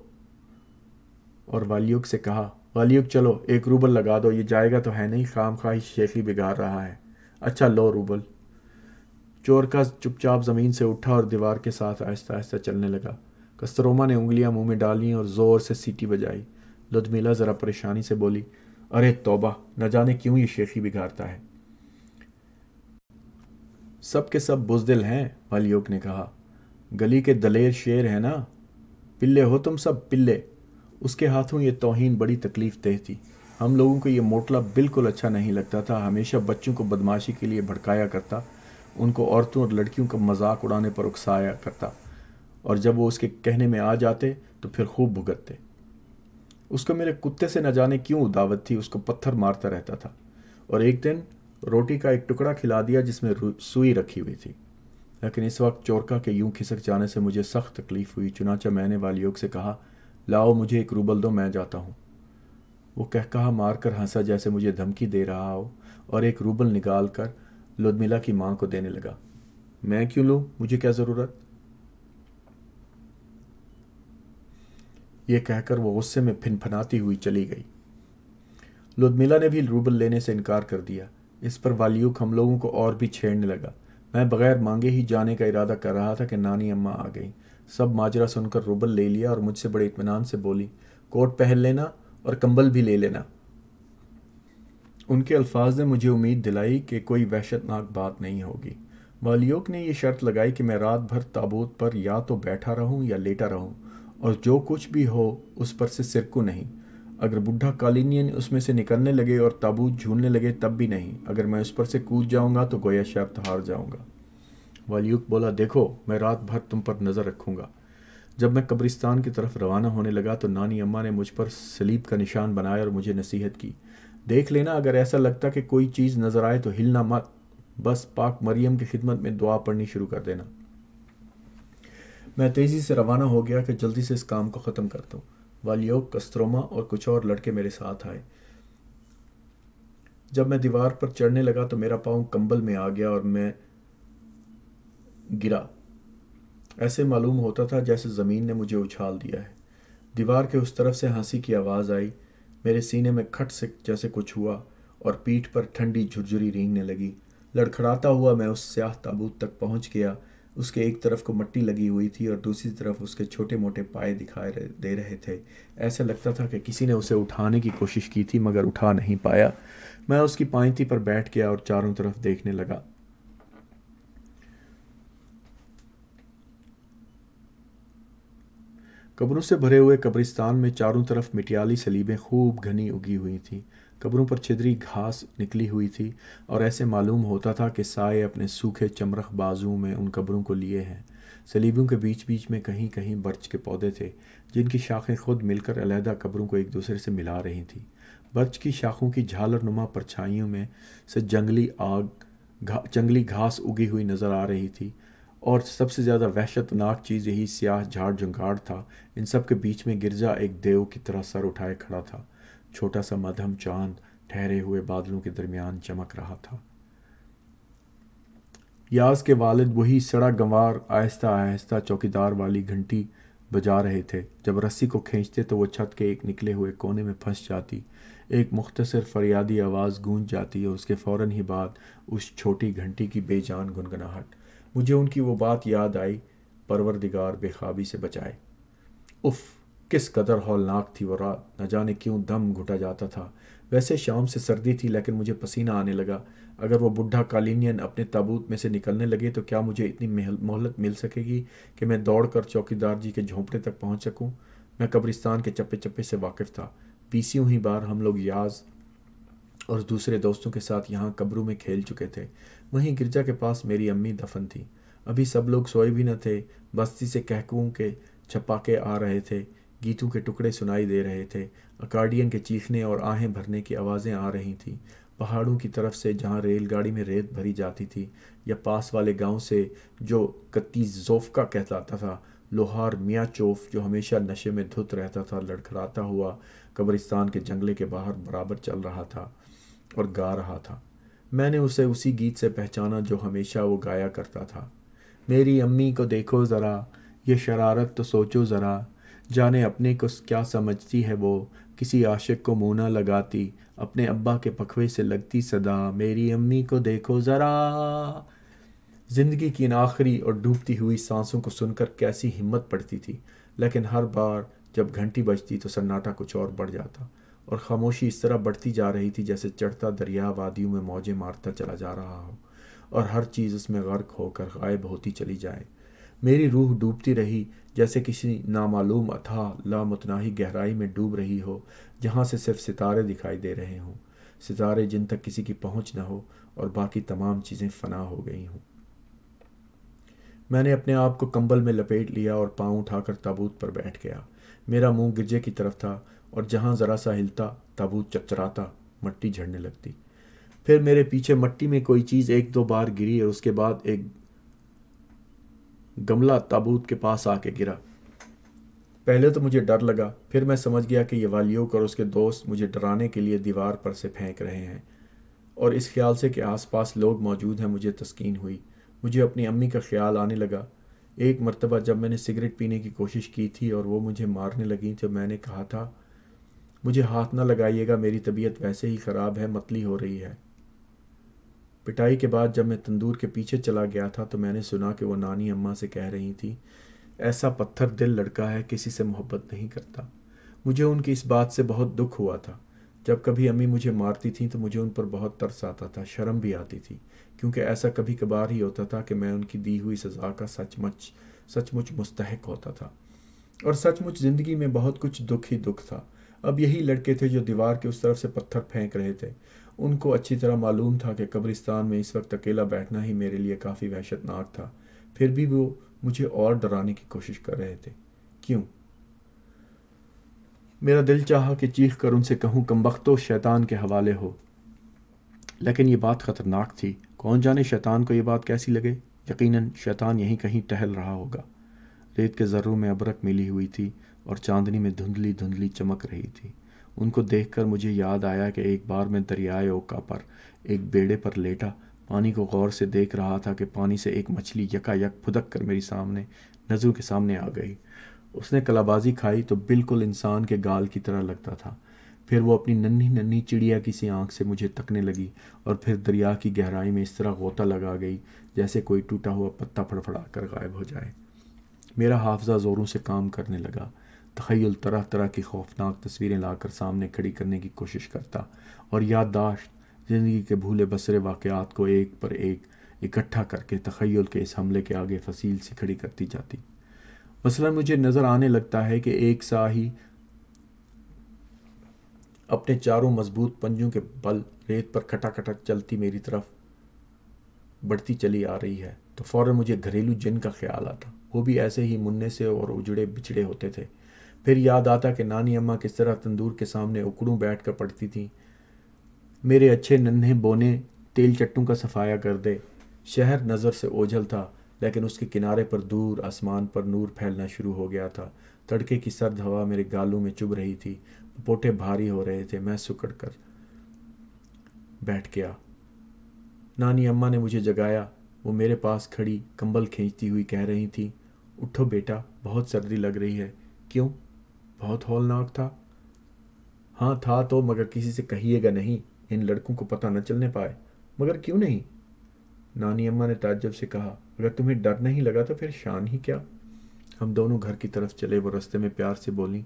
और वालियुग से कहा वालियुग चलो एक रूबल लगा दो ये जाएगा तो है नहीं खाम खा ही शेखी बिगाड़ रहा है अच्छा लो रूबल चोर का चुपचाप ज़मीन से उठा और दीवार के साथ आहिस्ता आहिस्ता चलने लगा कस्तरोमा ने उंगलियां मुंह में डाली और ज़ोर से सीटी बजाई लुदमिला ज़रा परेशानी से बोली अरे तोबा न जाने क्यों ये शेखी बिगाड़ता है सब के सब बुजदिल हैं मलयोग ने कहा गली के दलेर शेर है ना पिल्ले हो तुम सब पिल्ले उसके हाथों ये तोहन बड़ी तकलीफ़ देह थी हम लोगों को ये मोटला बिल्कुल अच्छा नहीं लगता था हमेशा बच्चों को बदमाशी के लिए भड़काया करता उनको औरतों और लड़कियों का मजाक उड़ाने पर उकसाया करता और जब वो उसके कहने में आ जाते तो फिर खूब भुगतते उसको मेरे कुत्ते से न जाने क्यों दावत थी उसको पत्थर मारता रहता था और एक दिन रोटी का एक टुकड़ा खिला दिया जिसमें सुई रखी हुई थी लेकिन इस वक्त चोरका के यूं खिसक जाने से मुझे सख्त तकलीफ हुई चुनाचा मैंने वालियोग से कहा लाओ मुझे एक रूबल दो मैं जाता हूँ वो कह कहा मार कर हंसा जैसे मुझे धमकी दे रहा हो और एक रूबल निकाल कर लुदमिला की माँ को देने लगा मैं क्यों लूँ मुझे क्या ज़रूरत यह कहकर वो गुस्से में फिनफनाती हुई चली गई लुदमिला ने भी रूबल लेने से इनकार कर दिया इस पर वालियुक हम लोगों को और भी छेड़ने लगा मैं बगैर मांगे ही जाने का इरादा कर रहा था कि नानी अम्मा आ गई सब माजरा सुनकर रूबल ले लिया और मुझसे बड़े इतमान से बोली कोट पहन लेना और कंबल भी ले लेना उनके अल्फाज ने मुझे उम्मीद दिलाई कि कोई वहशतनाक बात नहीं होगी वालियोक ने यह शर्त लगाई कि मैं रात भर ताबूत पर या तो बैठा रहूं या लेटा रहूं और जो कुछ भी हो उस पर से सिरकू नहीं अगर बुढ़ा कालीनियन उसमें से निकलने लगे और ताबूत झूलने लगे तब भी नहीं अगर मैं उस पर से कूद जाऊंगा तो गोया शर्त हार जाऊंगा वालियुक बोला देखो मैं रात भर तुम पर नज़र रखूंगा जब मैं कब्रिस्तान की तरफ रवाना होने लगा तो नानी अम्मा ने मुझ पर सलीब का निशान बनाया और मुझे नसीहत की देख लेना अगर ऐसा लगता कि कोई चीज़ नज़र आए तो हिलना मत बस पाक मरियम की खिदमत में दुआ पढ़नी शुरू कर देना मैं तेज़ी से रवाना हो गया कि जल्दी से इस काम को ख़त्म कर दूँ वालियोग कस्त्रोमा और कुछ और लड़के मेरे साथ आए जब मैं दीवार पर चढ़ने लगा तो मेरा पाँव कंबल में आ गया और मैं गिरा ऐसे मालूम होता था जैसे ज़मीन ने मुझे उछाल दिया है दीवार के उस तरफ से हंसी की आवाज़ आई मेरे सीने में खट से जैसे कुछ हुआ और पीठ पर ठंडी झुरझुरी रेंगने लगी लड़खड़ाता हुआ मैं उस स्याह ताबूत तक पहुंच गया उसके एक तरफ को मट्टी लगी हुई थी और दूसरी तरफ उसके छोटे मोटे पाए दिखाई दे रहे थे ऐसे लगता था कि किसी ने उसे उठाने की कोशिश की थी मगर उठा नहीं पाया मैं उसकी पाइंती पर बैठ गया और चारों तरफ देखने लगा कब्रों से भरे हुए कब्रिस्तान में चारों तरफ मिटियाली सलीबें खूब घनी उगी हुई थीं कब्रों पर छिदरी घास निकली हुई थी और ऐसे मालूम होता था कि साए अपने सूखे चमरख बाजुओं में उन कब्रों को लिए हैं सलीबों के बीच बीच में कहीं कहीं बर्च के पौधे थे जिनकी शाखें खुद मिलकर अलहदा कब्रों को एक दूसरे से मिला रही थीं बर्च की शाखों की झालर नुमा परछाइयों में से जंगली आग जंगली घास उगी हुई नज़र आ रही थी और सबसे ज़्यादा वहशतनाक चीज़ यही सियाह झाड़ झुंघाड़ था इन सब के बीच में गिरजा एक देव की तरह सर उठाए खड़ा था छोटा सा मध्यम चांद ठहरे हुए बादलों के दरमियान चमक रहा था याज के वालिद वही सड़ा गंवार आहिस्ता आहिस्ता चौकीदार वाली घंटी बजा रहे थे जब रस्सी को खींचते तो वह छत के एक निकले हुए कोने में फंस जाती एक मुख्तसर फरियादी आवाज़ गूंज जाती और उसके फ़ौर ही बाद उस छोटी घंटी की बेजान गुनगुनाहट मुझे उनकी वो बात याद आई परवरदिगार बेखाबी से बचाए उफ़ किस कदर हौलनाक थी वो रात न जाने क्यों दम घुटा जाता था वैसे शाम से सर्दी थी लेकिन मुझे पसीना आने लगा अगर वो बुढ़ा कालीनियन अपने ताबूत में से निकलने लगे तो क्या मुझे इतनी मोहलत मिल सकेगी कि मैं दौड़कर चौकीदार जी के झोंपड़े तक पहुंच सकूं मैं कब्रिस्तान के चप्पे चप्पे से वाकिफ़ था बीसियों ही बार हम लोग याज और दूसरे दोस्तों के साथ यहाँ कब्रों में खेल चुके थे वहीं गिरजा के पास मेरी अम्मी दफन थी अभी सब लोग सोए भी न थे बस्ती से कहकुओं के छपाके आ रहे थे गीतों के टुकड़े सुनाई दे रहे थे अकार्डियन के चीखने और आहें भरने की आवाज़ें आ रही थीं पहाड़ों की तरफ से जहाँ रेलगाड़ी में रेत भरी जाती थी या पास वाले गांव से जो कत्ती ज़ोफका कहलाता था लोहार मियाँ चौफ जो हमेशा नशे में धुत रहता था लड़खड़ाता हुआ कब्रिस्तान के जंगले के बाहर बराबर चल रहा था और गा रहा था मैंने उसे उसी गीत से पहचाना जो हमेशा वो गाया करता था मेरी अम्मी को देखो ज़रा ये शरारत तो सोचो ज़रा जाने अपने को क्या समझती है वो किसी आशिक को मोना लगाती अपने अब्बा के पखवे से लगती सदा मेरी अम्मी को देखो ज़रा ज़िंदगी की इन आखिरी और डूबती हुई सांसों को सुनकर कैसी हिम्मत पड़ती थी लेकिन हर बार जब घंटी बजती तो सन्नाटा कुछ और बढ़ जाता और खामोशी इस तरह बढ़ती जा रही थी जैसे चढ़ता दरिया वादियों में मौजें मारता चला जा रहा हो और हर चीज़ उसमें गर्क होकर गायब होती चली जाए मेरी रूह डूबती रही जैसे किसी नामालूम अथा लामतनाही गहराई में डूब रही हो जहाँ से सिर्फ सितारे दिखाई दे रहे हों सितारे जिन तक किसी की पहुँच न हो और बाकी तमाम चीज़ें फना हो गई हों मैंने अपने आप को कंबल में लपेट लिया और पाँव उठाकर ताबूत पर बैठ गया मेरा मुंह गिरजे की तरफ था और जहाँ ज़रा सा हिलता ताबूत चचराता मट्टी झड़ने लगती फिर मेरे पीछे मट्टी में कोई चीज़ एक दो बार गिरी और उसके बाद एक गमला ताबूत के पास आके गिरा पहले तो मुझे डर लगा फिर मैं समझ गया कि ये वालियोक और उसके दोस्त मुझे डराने के लिए दीवार पर से फेंक रहे हैं और इस ख्याल से कि आसपास लोग मौजूद हैं मुझे तस्कीन हुई मुझे अपनी अम्मी का ख्याल आने लगा एक मरतबा जब मैंने सिगरेट पीने की कोशिश की थी और वो मुझे मारने लगी तो मैंने कहा था मुझे हाथ ना लगाइएगा मेरी तबीयत वैसे ही ख़राब है मतली हो रही है पिटाई के बाद जब मैं तंदूर के पीछे चला गया था तो मैंने सुना कि वह नानी अम्मा से कह रही थी ऐसा पत्थर दिल लड़का है किसी से मोहब्बत नहीं करता मुझे उनकी इस बात से बहुत दुख हुआ था जब कभी अम्मी मुझे मारती थी तो मुझे उन पर बहुत तरस आता था शर्म भी आती थी क्योंकि ऐसा कभी कभार ही होता था कि मैं उनकी दी हुई सज़ा का सचमुच सचमुच मुस्तहक होता था और सचमुच ज़िंदगी में बहुत कुछ दुख ही दुख था अब यही लड़के थे जो दीवार के उस तरफ से पत्थर फेंक रहे थे उनको अच्छी तरह मालूम था कि कब्रिस्तान में इस वक्त अकेला बैठना ही मेरे लिए काफ़ी वहशतनाक था फिर भी वो मुझे और डराने की कोशिश कर रहे थे क्यों मेरा दिल चाहा कि चीख कर उनसे कहूँ कमबख्तो शैतान के हवाले हो लेकिन ये बात ख़तरनाक थी कौन जाने शैतान को ये बात कैसी लगे यकीनन शैतान यहीं कहीं टहल रहा होगा रेत के जर्रों में अबरक मिली हुई थी और चांदनी में धुंधली धुंधली चमक रही थी उनको देखकर मुझे याद आया कि एक बार मैं दरियाए ओका पर एक बेड़े पर लेटा पानी को गौर से देख रहा था कि पानी से एक मछली यकायक फुदक कर मेरी सामने नज़रों के सामने आ गई उसने कलाबाजी खाई तो बिल्कुल इंसान के गाल की तरह लगता था फिर वो अपनी नन्ही नन्ही चिड़िया की सी आंख से मुझे तकने लगी और फिर दरिया की गहराई में इस तरह गोता लगा गई जैसे कोई टूटा हुआ पत्ता फड़फड़ा कर गायब हो जाए मेरा हाफजा ज़ोरों से काम करने लगा तखयल तरह तरह की खौफनाक तस्वीरें लाकर सामने खड़ी करने की कोशिश करता और याददाश्त ज़िंदगी के भूले बसरे वाक़ात को एक पर एक इकट्ठा करके तखयल के इस हमले के आगे फसील से खड़ी करती जाती मसला मुझे नज़र आने लगता है कि एक सा ही अपने चारों मजबूत पंजों के बल रेत पर खटक खटक चलती मेरी तरफ बढ़ती चली आ रही है तो फ़ौर मुझे घरेलू जिन का ख्याल आता वो भी ऐसे ही मुन्ने से और उजड़े बिछड़े होते थे फिर याद आता कि नानी अम्मा किस तरह तंदूर के सामने उकड़ू बैठ कर पड़ती थी मेरे अच्छे नन्हे बोने तेल चट्टू का सफाया कर दे शहर नज़र से ओझल था लेकिन उसके किनारे पर दूर आसमान पर नूर फैलना शुरू हो गया था तड़के की सर्द हवा मेरे गालों में चुभ रही थी पोटे भारी हो रहे थे मैं सुकड़ कर बैठ गया नानी अम्मा ने मुझे जगाया वो मेरे पास खड़ी कंबल खींचती हुई कह रही थी उठो बेटा बहुत सर्दी लग रही है क्यों बहुत हौलनाक था हाँ था तो मगर किसी से कहिएगा नहीं इन लड़कों को पता न चलने पाए मगर क्यों नहीं नानी अम्मा ने ताज्जब से कहा अगर तुम्हें डर नहीं लगा तो फिर शान ही क्या हम दोनों घर की तरफ चले वो रास्ते में प्यार से बोली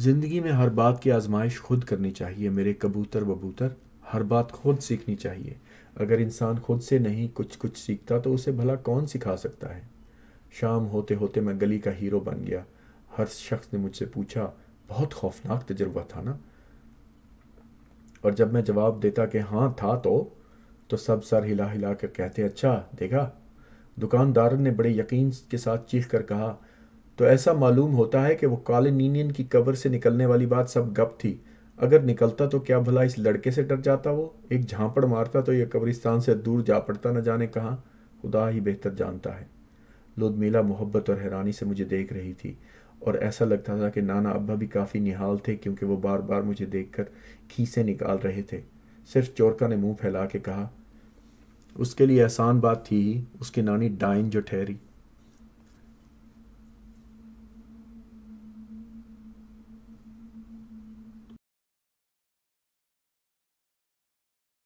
ज़िंदगी में हर बात की आजमाइश खुद करनी चाहिए मेरे कबूतर बबूतर हर बात खुद सीखनी चाहिए अगर इंसान खुद से नहीं कुछ कुछ सीखता तो उसे भला कौन सिखा सकता है शाम होते होते मैं गली का हीरो बन गया हर शख्स ने मुझसे पूछा बहुत खौफनाक तजर्बा था ना और जब मैं जवाब देता कि हाँ था तो तो सब सर हिला हिला कर कहते अच्छा देखा दुकानदार ने बड़े यकीन के साथ चीख कर कहा तो ऐसा मालूम होता है कि वो काले नीनियन की कबर से निकलने वाली बात सब गप थी अगर निकलता तो क्या भला इस लड़के से डर जाता वो एक झांपड़ मारता तो यह कब्रिस्तान से दूर जा पड़ता न जाने कहाँ खुदा ही बेहतर जानता है लोदमीला मोहब्बत और हैरानी से मुझे देख रही थी और ऐसा लगता था कि नाना अब्बा भी काफ़ी निहाल थे क्योंकि वो बार बार मुझे देख कर खीसे निकाल रहे थे सिर्फ चोरका ने मुंह फैला के कहा उसके लिए आसान बात थी ही उसकी नानी डाइन जो ठहरी